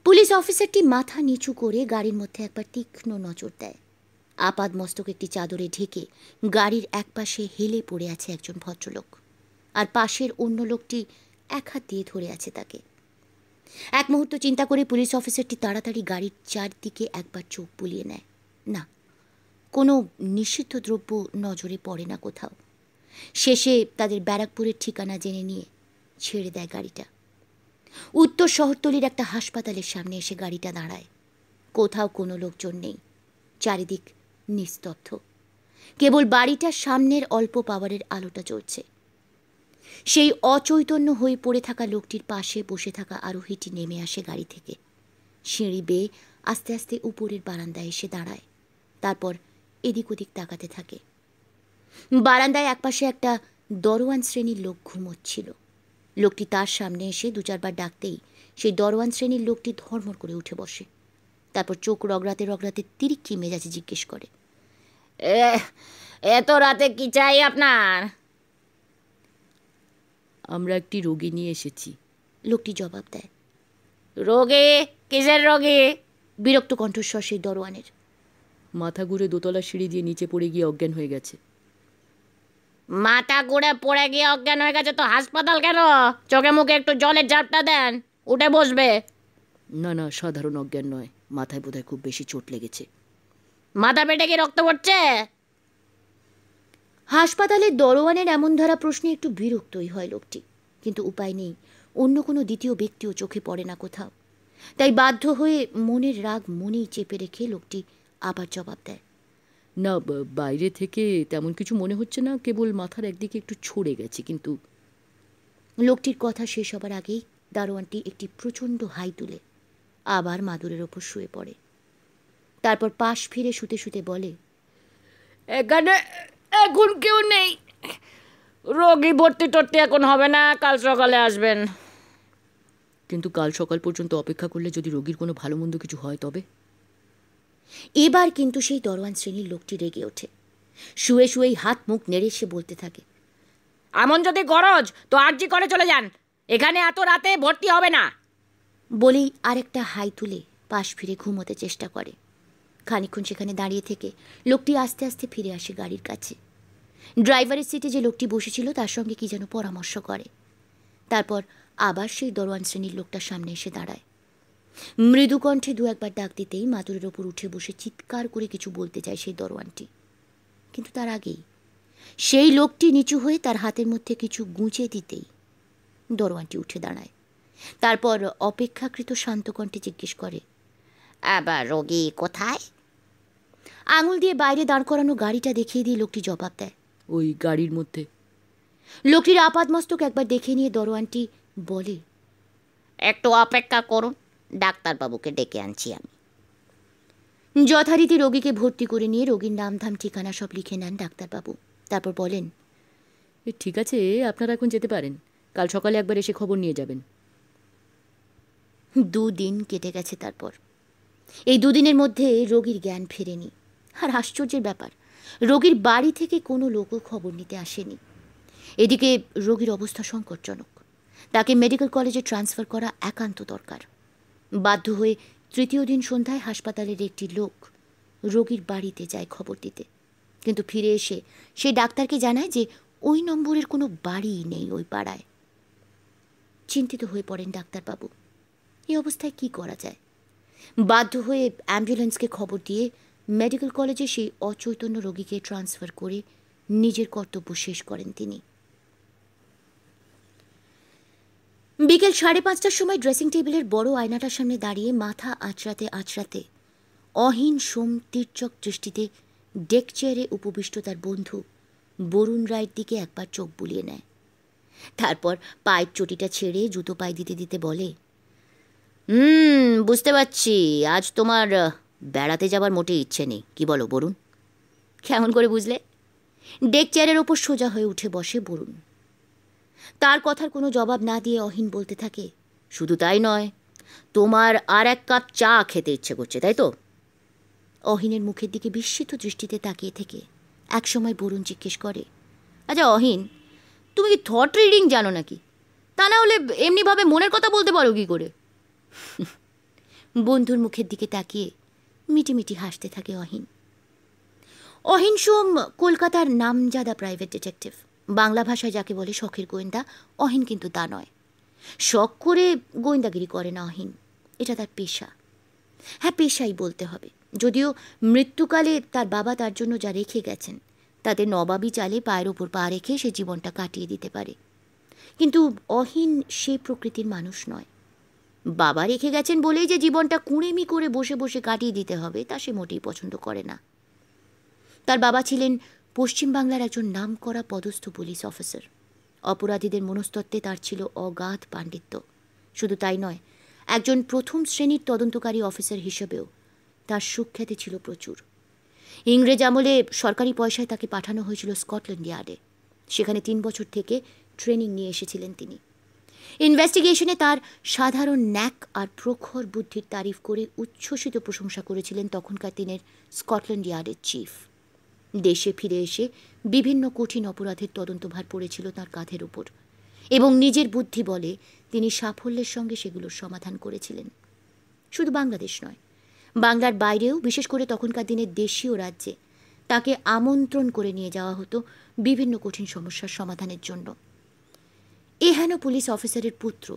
পুলিশ অফিসারটি মাথা নিচু করে গাড়ির মধ্যে একবার তীক্ষ্ণ নজর দেয় আপাদ মস্তক একটি চাদরে ঢেকে গাড়ির এক পাশে হেলে পড়ে আছে একজন ভদ্রলোক আর পাশের অন্য লোকটি এক হাত দিয়ে ধরে আছে তাকে এক মুহূর্ত চিন্তা করে পুলিশ অফিসারটি তাড়াতাড়ি গাড়ির চারদিকে একবার চোখ বুলিয়ে নেয় না কোনো নিষিদ্ধ দ্রব্য নজরে পড়ে না কোথাও শেষে তাদের ব্যারাকপুরের ঠিকানা জেনে নিয়ে ছেড়ে দেয় গাড়িটা উত্তর শহরতলির একটা হাসপাতালের সামনে এসে গাড়িটা দাঁড়ায় কোথাও কোনো লোকজন নেই চারিদিক নিস্তব্ধ কেবল বাড়িটার সামনের অল্প পাওয়ারের আলোটা চলছে সেই অচৈতন্য হয়ে পড়ে থাকা লোকটির পাশে বসে থাকা আরোহীটি নেমে আসে গাড়ি থেকে সিঁড়ি বেয়ে আস্তে আস্তে উপরের বারান্দায় এসে দাঁড়ায় তারপর এদিক ওদিক তাকাতে থাকে বারান্দায় একপাশে একটা দরোয়ান শ্রেণীর লোক ঘুমোচ্ছিল লোকটি তার সামনে এসে দু চারবার ডাকতেই সেই দরোয়ান শ্রেণীর লোকটি ধর্মর করে উঠে বসে তারপর চোখ রগড়াতে রগড়াতে তিরিক্ষি মেজাজে জিজ্ঞেস করে এত রাতে কি চাই আপনার আমরা একটি রোগী নিয়ে এসেছি লোকটি জবাব দেয় রোগে কিসের রোগে বিরক্ত কণ্ঠস্বর সেই দরোয়ানের মাথা ঘুরে দোতলা সিঁড়ি দিয়ে নিচে পড়ে গিয়ে অজ্ঞান হয়ে গেছে মাথা ঘুরে পড়ে গিয়ে অজ্ঞান হয়ে গেছে তো হাসপাতাল কেন চোখে মুখে একটু জলের ঝাপটা দেন উঠে বসবে না না সাধারণ অজ্ঞান নয় মাথায় বোধহয় খুব বেশি চোট লেগেছে মাথা পেটে কি রক্ত পড়ছে হাসপাতালের দরোয়ানের এমন ধারা প্রশ্নে একটু বিরক্তই হয় লোকটি কিন্তু উপায় নেই অন্য কোনো দ্বিতীয় ব্যক্তিও চোখে পড়ে না কোথাও তাই বাধ্য হয়ে মনের রাগ মনেই চেপে রেখে লোকটি আবার জবাব দেয় না বাইরে থেকে তেমন কিছু মনে হচ্ছে না কেবল মাথার একদিকে একটু ছড়ে গেছে কিন্তু লোকটির কথা শেষ হবার আগেই দারোয়ানটি একটি প্রচণ্ড হাই তুলে আবার মাদুরের ওপর শুয়ে পড়ে তারপর পাশ ফিরে শুতে শুতে বলে এখানে এখন কেউ নেই রোগী ভর্তি টর্তি এখন হবে না কাল সকালে আসবেন কিন্তু কাল সকাল পর্যন্ত অপেক্ষা করলে যদি রোগীর কোনো ভালো মন্দ কিছু হয় তবে এবার কিন্তু সেই দরওয়ান শ্রেণীর লোকটি রেগে ওঠে শুয়ে শুয়েই হাত মুখ নেড়ে সে বলতে থাকে এমন যদি গরজ তো আর্জি করে চলে যান এখানে এত রাতে ভর্তি হবে না বলেই আরেকটা হাই তুলে পাশ ফিরে ঘুমোতে চেষ্টা করে খানিক্ষণ সেখানে দাঁড়িয়ে থেকে লোকটি আস্তে আস্তে ফিরে আসে গাড়ির কাছে ড্রাইভারের সিটে যে লোকটি বসেছিল তার সঙ্গে কি যেন পরামর্শ করে তারপর আবার সেই দরোয়ান শ্রেণীর লোকটার সামনে এসে দাঁড়ায় মৃদুকণ্ঠে দু একবার ডাক দিতেই মাতুরের ওপর উঠে বসে চিৎকার করে কিছু বলতে চায় সেই দরোয়ানটি কিন্তু তার আগেই সেই লোকটি নিচু হয়ে তার হাতের মধ্যে কিছু গুঁজে দিতেই দরোয়ানটি উঠে দাঁড়ায় তারপর অপেক্ষাকৃত শান্ত কণ্ঠে জিজ্ঞেস করে আবার রোগী কোথায় আঙুল দিয়ে বাইরে দাঁড় করানো গাড়িটা দেখিয়ে দিয়ে লোকটি জবাব দেয় ওই গাড়ির মধ্যে লোকটির আপাদমস্তক একবার দেখে নিয়ে দরোয়ানটি বলে একটু অপেক্ষা করুন ডাক্তারবাবুকে ডেকে আনছি আমি যথারীতি রোগীকে ভর্তি করে নিয়ে রোগীর নাম ধাম ঠিকানা সব লিখে নেন ডাক্তারবাবু তারপর বলেন ঠিক আছে আপনারা এখন যেতে পারেন কাল সকালে একবার এসে খবর নিয়ে যাবেন দুদিন কেটে গেছে তারপর এই দুদিনের মধ্যে রোগীর জ্ঞান ফেরেনি আর আশ্চর্যের ব্যাপার রোগীর বাড়ি থেকে কোনো লোকও খবর নিতে আসেনি এদিকে রোগীর অবস্থা সংকটজনক তাকে মেডিকেল কলেজে ট্রান্সফার করা একান্ত দরকার বাধ্য হয়ে তৃতীয় দিন সন্ধ্যায় হাসপাতালের একটি লোক রোগীর বাড়িতে যায় খবর দিতে কিন্তু ফিরে এসে সে ডাক্তারকে জানায় যে ওই নম্বরের কোনো বাড়িই নেই ওই পাড়ায় চিন্তিত হয়ে পড়েন ডাক্তারবাবু এই অবস্থায় কি করা যায় বাধ্য হয়ে অ্যাম্বুলেন্সকে খবর দিয়ে মেডিকেল কলেজে সেই অচৈতন্য রোগীকে ট্রান্সফার করে নিজের কর্তব্য শেষ করেন তিনি বিকেল সাড়ে পাঁচটার সময় ড্রেসিং টেবিলের বড় আয়নাটার সামনে দাঁড়িয়ে মাথা আঁচড়াতে আঁচড়াতে অহীন সোম তীর্চক দৃষ্টিতে ডেক চেয়ারে উপবিষ্ট তার বন্ধু বরুণ রায়ের দিকে একবার চোখ বুলিয়ে নেয় তারপর পায়ের চটিটা ছেড়ে জুতো পায়ে দিতে দিতে বলে হুম বুঝতে পারছি আজ তোমার বেড়াতে যাবার মোটেই ইচ্ছে নেই কি বলো বরুণ কেমন করে বুঝলে ডেক চেয়ারের ওপর সোজা হয়ে উঠে বসে বরুণ তার কথার কোনো জবাব না দিয়ে অহিন বলতে থাকে শুধু তাই নয় তোমার আর এক কাপ চা খেতে ইচ্ছে করছে তাই তো অহিনের মুখের দিকে বিস্মিত দৃষ্টিতে তাকিয়ে থেকে একসময় বরুণ জিজ্ঞেস করে আচ্ছা অহিন তুমি কি থট রিডিং জানো নাকি তা না হলে এমনিভাবে মনের কথা বলতে পারো কি করে বন্ধুর মুখের দিকে তাকিয়ে মিটিমিটি হাসতে থাকে অহিন অহিন সোম কলকাতার নামজাদা প্রাইভেট ডিটেকটিভ বাংলা ভাষায় যাকে বলে শখের গোয়েন্দা অহিন কিন্তু তা নয় শখ করে গোয়েন্দাগিরি করে না অহিন এটা তার পেশা হ্যাঁ পেশাই বলতে হবে যদিও মৃত্যুকালে তার বাবা তার জন্য যা রেখে গেছেন তাতে নবাবি চালে পায়ের ওপর পা রেখে সে জীবনটা কাটিয়ে দিতে পারে কিন্তু অহিন সে প্রকৃতির মানুষ নয় বাবা রেখে গেছেন বলেই যে জীবনটা কুঁড়েমি করে বসে বসে কাটিয়ে দিতে হবে তা সে মোটেই পছন্দ করে না তার বাবা ছিলেন পশ্চিমবাংলার একজন নাম করা পদস্থ পুলিশ অফিসার অপরাধীদের মনস্তত্ত্বে তার ছিল অগাধ পাণ্ডিত্য শুধু তাই নয় একজন প্রথম শ্রেণীর তদন্তকারী অফিসার হিসেবেও তার সুখ্যাতি ছিল প্রচুর ইংরেজ আমলে সরকারি পয়সায় তাকে পাঠানো হয়েছিল স্কটল্যান্ড ইয়ার্ডে সেখানে তিন বছর থেকে ট্রেনিং নিয়ে এসেছিলেন তিনি ইনভেস্টিগেশনে তার সাধারণ ন্যাক আর প্রখর বুদ্ধির তারিফ করে উচ্ছ্বসিত প্রশংসা করেছিলেন তখনকার দিনের স্কটল্যান্ড ইয়ার্ডের চিফ দেশে ফিরে এসে বিভিন্ন কঠিন অপরাধের তদন্তভার পড়েছিল তার কাঁধের উপর এবং নিজের বুদ্ধি বলে তিনি সাফল্যের সঙ্গে সেগুলোর সমাধান করেছিলেন শুধু বাংলাদেশ নয় বাংলার বাইরেও বিশেষ করে তখনকার দিনের দেশীয় রাজ্যে তাকে আমন্ত্রণ করে নিয়ে যাওয়া হতো বিভিন্ন কঠিন সমস্যার সমাধানের জন্য এহেন পুলিশ অফিসারের পুত্র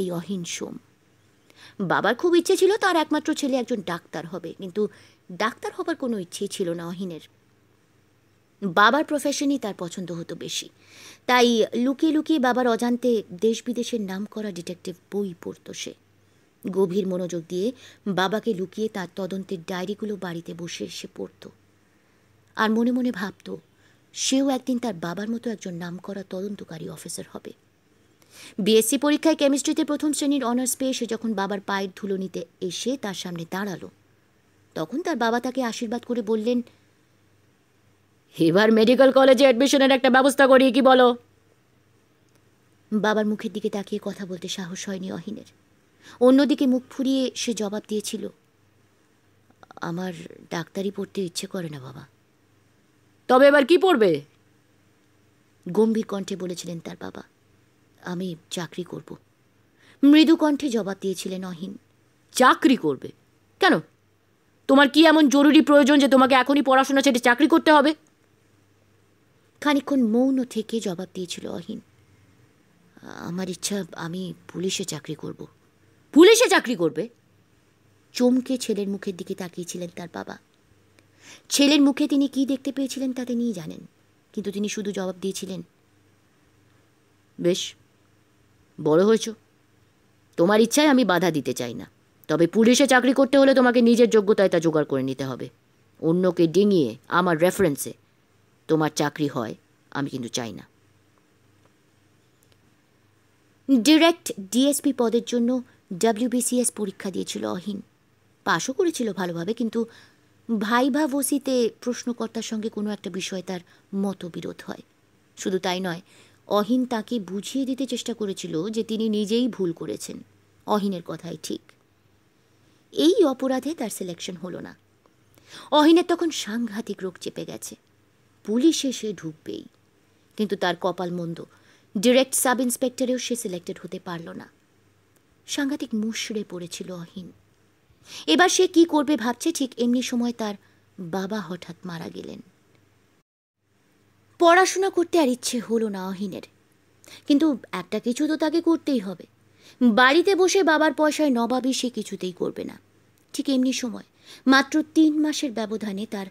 এই সোম বাবার খুব ইচ্ছে ছিল তার একমাত্র ছেলে একজন ডাক্তার হবে কিন্তু ডাক্তার হবার কোনো ইচ্ছেই ছিল না অহিনের বাবার প্রফেশনই তার পছন্দ হতো বেশি তাই লুকিয়ে লুকিয়ে বাবার অজান্তে দেশ বিদেশের নাম করা ডিটেকটিভ বই পড়ত সে গভীর মনোযোগ দিয়ে বাবাকে লুকিয়ে তার তদন্তের ডায়েরিগুলো বাড়িতে বসে সে পড়ত আর মনে মনে ভাবত সেও একদিন তার বাবার মতো একজন নামকরা তদন্তকারী অফিসার হবে বিএসসি পরীক্ষায় কেমিস্ট্রিতে প্রথম শ্রেণীর অনার্স পেয়ে সে যখন বাবার পায়ের ধুলো নিতে এসে তার সামনে দাঁড়ালো তখন তার বাবা তাকে আশীর্বাদ করে বললেন এবার মেডিকেল কলেজে অ্যাডমিশনের একটা ব্যবস্থা করি কি বলো বাবার মুখের দিকে তাকিয়ে কথা বলতে সাহস হয়নি অহিনের অন্যদিকে মুখ ফুরিয়ে সে জবাব দিয়েছিল আমার ডাক্তারি পড়তে ইচ্ছে করে না বাবা তবে এবার কি পড়বে গম্ভীর কণ্ঠে বলেছিলেন তার বাবা আমি চাকরি করব মৃদু কণ্ঠে জবাব দিয়েছিলেন অহিন চাকরি করবে কেন তোমার কি এমন জরুরি প্রয়োজন যে তোমাকে এখনই পড়াশোনা ছেড়ে চাকরি করতে হবে খানিক্ষণ মৌন থেকে জবাব দিয়েছিল অহিন আমার ইচ্ছা আমি পুলিশে চাকরি করব পুলিশে চাকরি করবে চমকে ছেলের মুখের দিকে তাকিয়েছিলেন তার বাবা ছেলের মুখে তিনি কি দেখতে পেয়েছিলেন তাতে নিয়ে জানেন কিন্তু তিনি শুধু জবাব দিয়েছিলেন বেশ বড় হয়েছ তোমার ইচ্ছায় আমি বাধা দিতে চাই না তবে পুলিশে চাকরি করতে হলে তোমাকে নিজের যোগ্যতায় তা জোগাড় করে নিতে হবে অন্যকে ডিঙিয়ে আমার রেফারেন্সে তোমার চাকরি হয় আমি কিন্তু চাই না ডিরেক্ট ডিএসপি পদের জন্য ডাব্লিউবিসিএস পরীক্ষা দিয়েছিল অহিন পাশও করেছিল ভালোভাবে কিন্তু ভাইভা ভসিতে প্রশ্নকর্তার সঙ্গে কোনো একটা বিষয় তার মতবিরোধ হয় শুধু তাই নয় অহিন তাকে বুঝিয়ে দিতে চেষ্টা করেছিল যে তিনি নিজেই ভুল করেছেন অহিনের কথাই ঠিক এই অপরাধে তার সিলেকশন হলো না অহিনের তখন সাংঘাতিক রোগ চেপে গেছে পুলিশে সে ঢুকবেই কিন্তু তার কপাল মন্দ ডিরেক্ট সাব ইন্সপেক্টরেও সে সিলেক্টেড হতে পারল না সাংঘাতিক মুশড়ে পড়েছিল অহিন এবার সে কি করবে ভাবছে ঠিক এমনি সময় তার বাবা হঠাৎ মারা গেলেন পড়াশোনা করতে আর ইচ্ছে হলো না অহিনের কিন্তু একটা কিছু তো তাকে করতেই হবে বাড়িতে বসে বাবার পয়সায় নবাবি সে কিছুতেই করবে না ঠিক এমনি সময় মাত্র তিন মাসের ব্যবধানে তার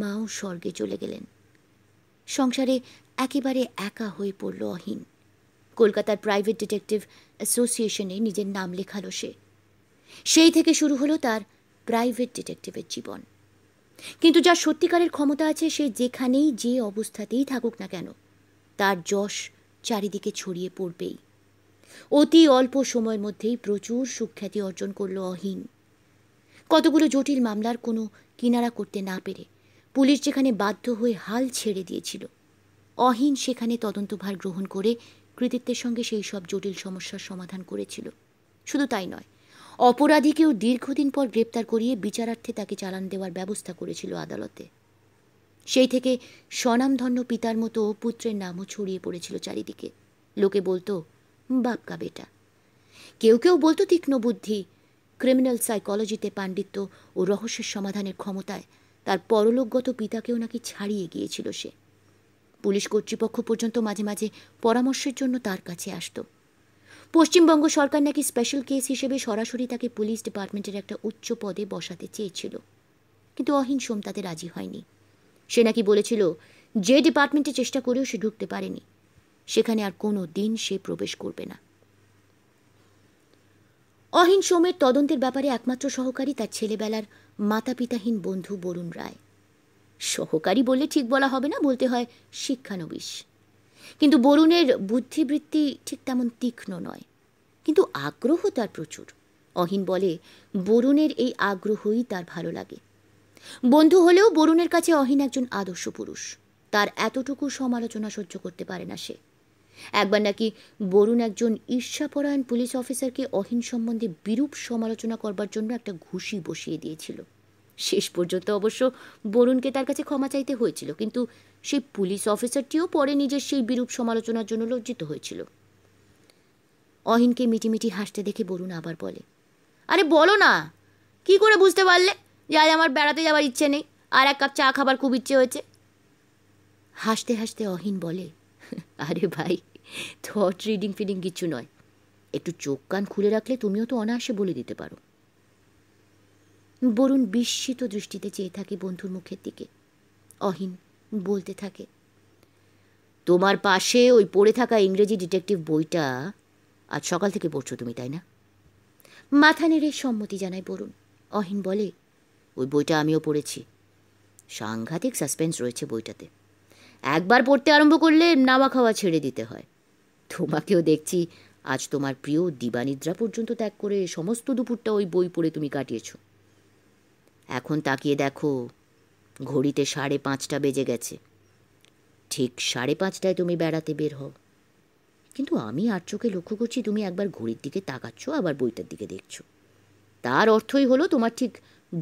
মাও স্বর্গে চলে গেলেন সংসারে একেবারে একা হয়ে পড়ল অহিন কলকাতার প্রাইভেট ডিটেকটিভ অ্যাসোসিয়েশনে নিজের নাম লেখালো সে সেই থেকে শুরু হলো তার প্রাইভেট ডিটেকটিভের জীবন কিন্তু যার সত্যিকারের ক্ষমতা আছে সে যেখানেই যে অবস্থাতেই থাকুক না কেন তার যশ চারিদিকে ছড়িয়ে পড়বেই অতি অল্প সময়ের মধ্যেই প্রচুর সুখ্যাতি অর্জন করল অহিন কতগুলো জটিল মামলার কোনো কিনারা করতে না পেরে পুলিশ যেখানে বাধ্য হয়ে হাল ছেড়ে দিয়েছিল অহিন সেখানে তদন্তভার গ্রহণ করে কৃতিত্বের সঙ্গে সেই সব জটিল সমস্যার সমাধান করেছিল শুধু তাই নয় অপরাধীকেও দীর্ঘদিন পর গ্রেপ্তার করিয়ে বিচারার্থে তাকে চালান দেওয়ার ব্যবস্থা করেছিল আদালতে সেই থেকে স্বনামধন্য পিতার মতো পুত্রের নামও ছড়িয়ে পড়েছিল চারিদিকে লোকে বলতো বাপকা বেটা কেউ কেউ বলতো তীক্ষ্ণ বুদ্ধি ক্রিমিনাল সাইকোলজিতে পাণ্ডিত্য ও রহস্যের সমাধানের ক্ষমতায় তার পরলোকগত পিতাকেও নাকি ছাড়িয়ে গিয়েছিল সে পুলিশ কর্তৃপক্ষ পর্যন্ত মাঝে মাঝে পরামর্শের জন্য তার কাছে আসত পশ্চিমবঙ্গ সরকার নাকি স্পেশাল কেস হিসেবে সরাসরি তাকে পুলিশ ডিপার্টমেন্টের একটা উচ্চ পদে বসাতে চেয়েছিল কিন্তু অহিংসম তাতে রাজি হয়নি সে নাকি বলেছিল যে ডিপার্টমেন্টে চেষ্টা করেও সে ঢুকতে পারেনি সেখানে আর কোনো দিন সে প্রবেশ করবে না অহিন সোমের তদন্তের ব্যাপারে একমাত্র সহকারী তার ছেলেবেলার মাতা পিতাহীন বন্ধু বরুণ রায় সহকারী বলে ঠিক বলা হবে না বলতে হয় শিক্ষানবিশ কিন্তু বরুণের বুদ্ধিবৃত্তি ঠিক তেমন তীক্ষ্ণ নয় কিন্তু আগ্রহ তার প্রচুর অহিন বলে বরুণের এই আগ্রহই তার ভালো লাগে বন্ধু হলেও বরুণের কাছে অহিন একজন আদর্শ পুরুষ তার এতটুকু সমালোচনা সহ্য করতে পারে না সে একবার নাকি বরুণ একজন ঈর্ষাপরায়ণ পুলিশ অফিসারকে অহিন সম্বন্ধে বিরূপ সমালোচনা করবার জন্য একটা ঘুষি বসিয়ে দিয়েছিল শেষ পর্যন্ত অবশ্য বরুণকে তার কাছে ক্ষমা চাইতে হয়েছিল কিন্তু সেই পুলিশ অফিসারটিও পরে নিজের সেই বিরূপ সমালোচনার জন্য লজ্জিত হয়েছিল অহিনকে মিটিমিটি হাসতে দেখে বরুণ আবার বলে আরে বলো না কি করে বুঝতে পারলে যে আজ আমার বেড়াতে যাওয়ার ইচ্ছে নেই আর এক কাপ চা খাবার খুব ইচ্ছে হয়েছে হাসতে হাসতে অহিন বলে <laughs> আরে ভাই থট রিডিং ফিডিং কিচ্ছু নয় একটু চোখ কান খুলে রাখলে তুমিও তো অনায়াসে বলে দিতে পারো বরুণ বিস্মিত দৃষ্টিতে চেয়ে থাকে বন্ধুর মুখের দিকে অহিন বলতে থাকে তোমার পাশে ওই পড়ে থাকা ইংরেজি ডিটেকটিভ বইটা আজ সকাল থেকে পড়ছো তুমি তাই না মাথা নেড়ে সম্মতি জানায় বরুণ অহিন বলে ওই বইটা আমিও পড়েছি সাংঘাতিক সাসপেন্স রয়েছে বইটাতে একবার পড়তে আরম্ভ করলে নামা খাওয়া ছেড়ে দিতে হয় তোমাকেও দেখছি আজ তোমার প্রিয় দিবানিদ্রা পর্যন্ত ত্যাগ করে সমস্ত দুপুরটা ওই বই পড়ে তুমি কাটিয়েছ এখন তাকিয়ে দেখো ঘড়িতে সাড়ে পাঁচটা বেজে গেছে ঠিক সাড়ে পাঁচটায় তুমি বেড়াতে বের হও কিন্তু আমি আর চোখে লক্ষ্য করছি তুমি একবার ঘড়ির দিকে তাকাচ্ছ আবার বইটার দিকে দেখছো তার অর্থই হলো তোমার ঠিক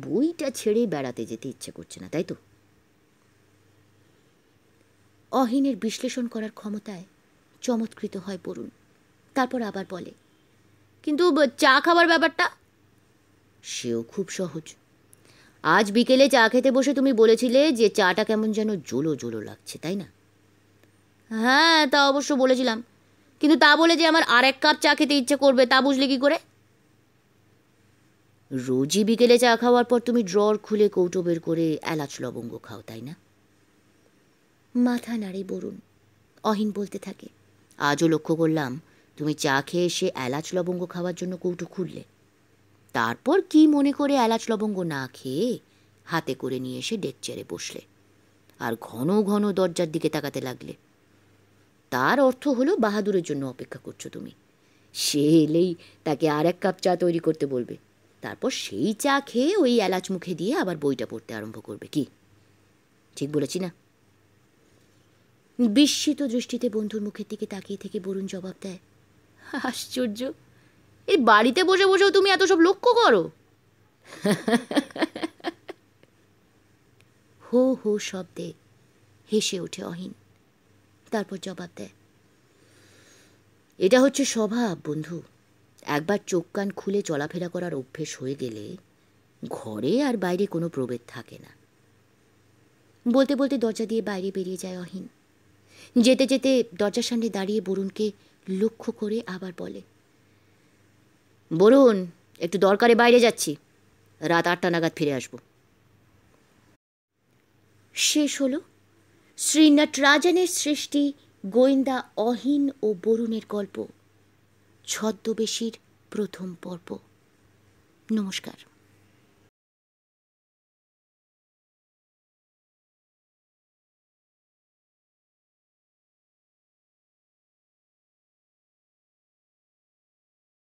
বইটা ছেড়ে বেড়াতে যেতে ইচ্ছে করছে না তাই তো অহিনের বিশ্লেষণ করার ক্ষমতায় চমৎকৃত হয় বরুণ তারপর আবার বলে কিন্তু চা খাবার ব্যাপারটা সেও খুব সহজ আজ বিকেলে চা খেতে বসে তুমি বলেছিলে যে চাটা কেমন যেন জোলো জোলো লাগছে তাই না হ্যাঁ তা অবশ্য বলেছিলাম কিন্তু তা বলে যে আমার আর এক কাপ চা খেতে ইচ্ছে করবে তা বুঝলে কি করে রোজই বিকেলে চা খাওয়ার পর তুমি ড্রর খুলে কৌটো বের করে এলাচ লবঙ্গ খাও তাই না মাথা নাড়ে বরুণ অহিন বলতে থাকে আজও লক্ষ্য করলাম তুমি চা খেয়ে এসে এলাচ লবঙ্গ খাওয়ার জন্য কৌটো খুললে তারপর কি মনে করে এলাচ লবঙ্গ না খেয়ে হাতে করে নিয়ে এসে ডেক চেয়ারে বসলে আর ঘন ঘন দরজার দিকে তাকাতে লাগলে তার অর্থ হলো বাহাদুরের জন্য অপেক্ষা করছো তুমি সে এলেই তাকে আর এক কাপ চা তৈরি করতে বলবে তারপর সেই চা খেয়ে ওই এলাচ মুখে দিয়ে আবার বইটা পড়তে আরম্ভ করবে কি ঠিক বলেছি না বিস্মিত দৃষ্টিতে বন্ধুর মুখের দিকে তাকিয়ে থেকে বরুণ জবাব দেয় আশ্চর্য এই বাড়িতে বসে বসেও তুমি এত সব লক্ষ্য করো <laughs> হো হো শব্দে হেসে ওঠে অহিন তারপর জবাব দেয় এটা হচ্ছে স্বভাব বন্ধু একবার চোখ কান খুলে চলাফেরা করার অভ্যেস হয়ে গেলে ঘরে আর বাইরে কোনো প্রভেদ থাকে না বলতে বলতে দরজা দিয়ে বাইরে বেরিয়ে যায় অহিন যেতে যেতে দরজার সামনে দাঁড়িয়ে বরুণকে লক্ষ্য করে আবার বলে বরুণ একটু দরকারে বাইরে যাচ্ছি রাত আটটা নাগাদ ফিরে আসব শেষ হল শ্রী নটরাজনের সৃষ্টি গোয়েন্দা অহীন ও বরুণের গল্প ছদ্মবেশীর প্রথম পর্ব নমস্কার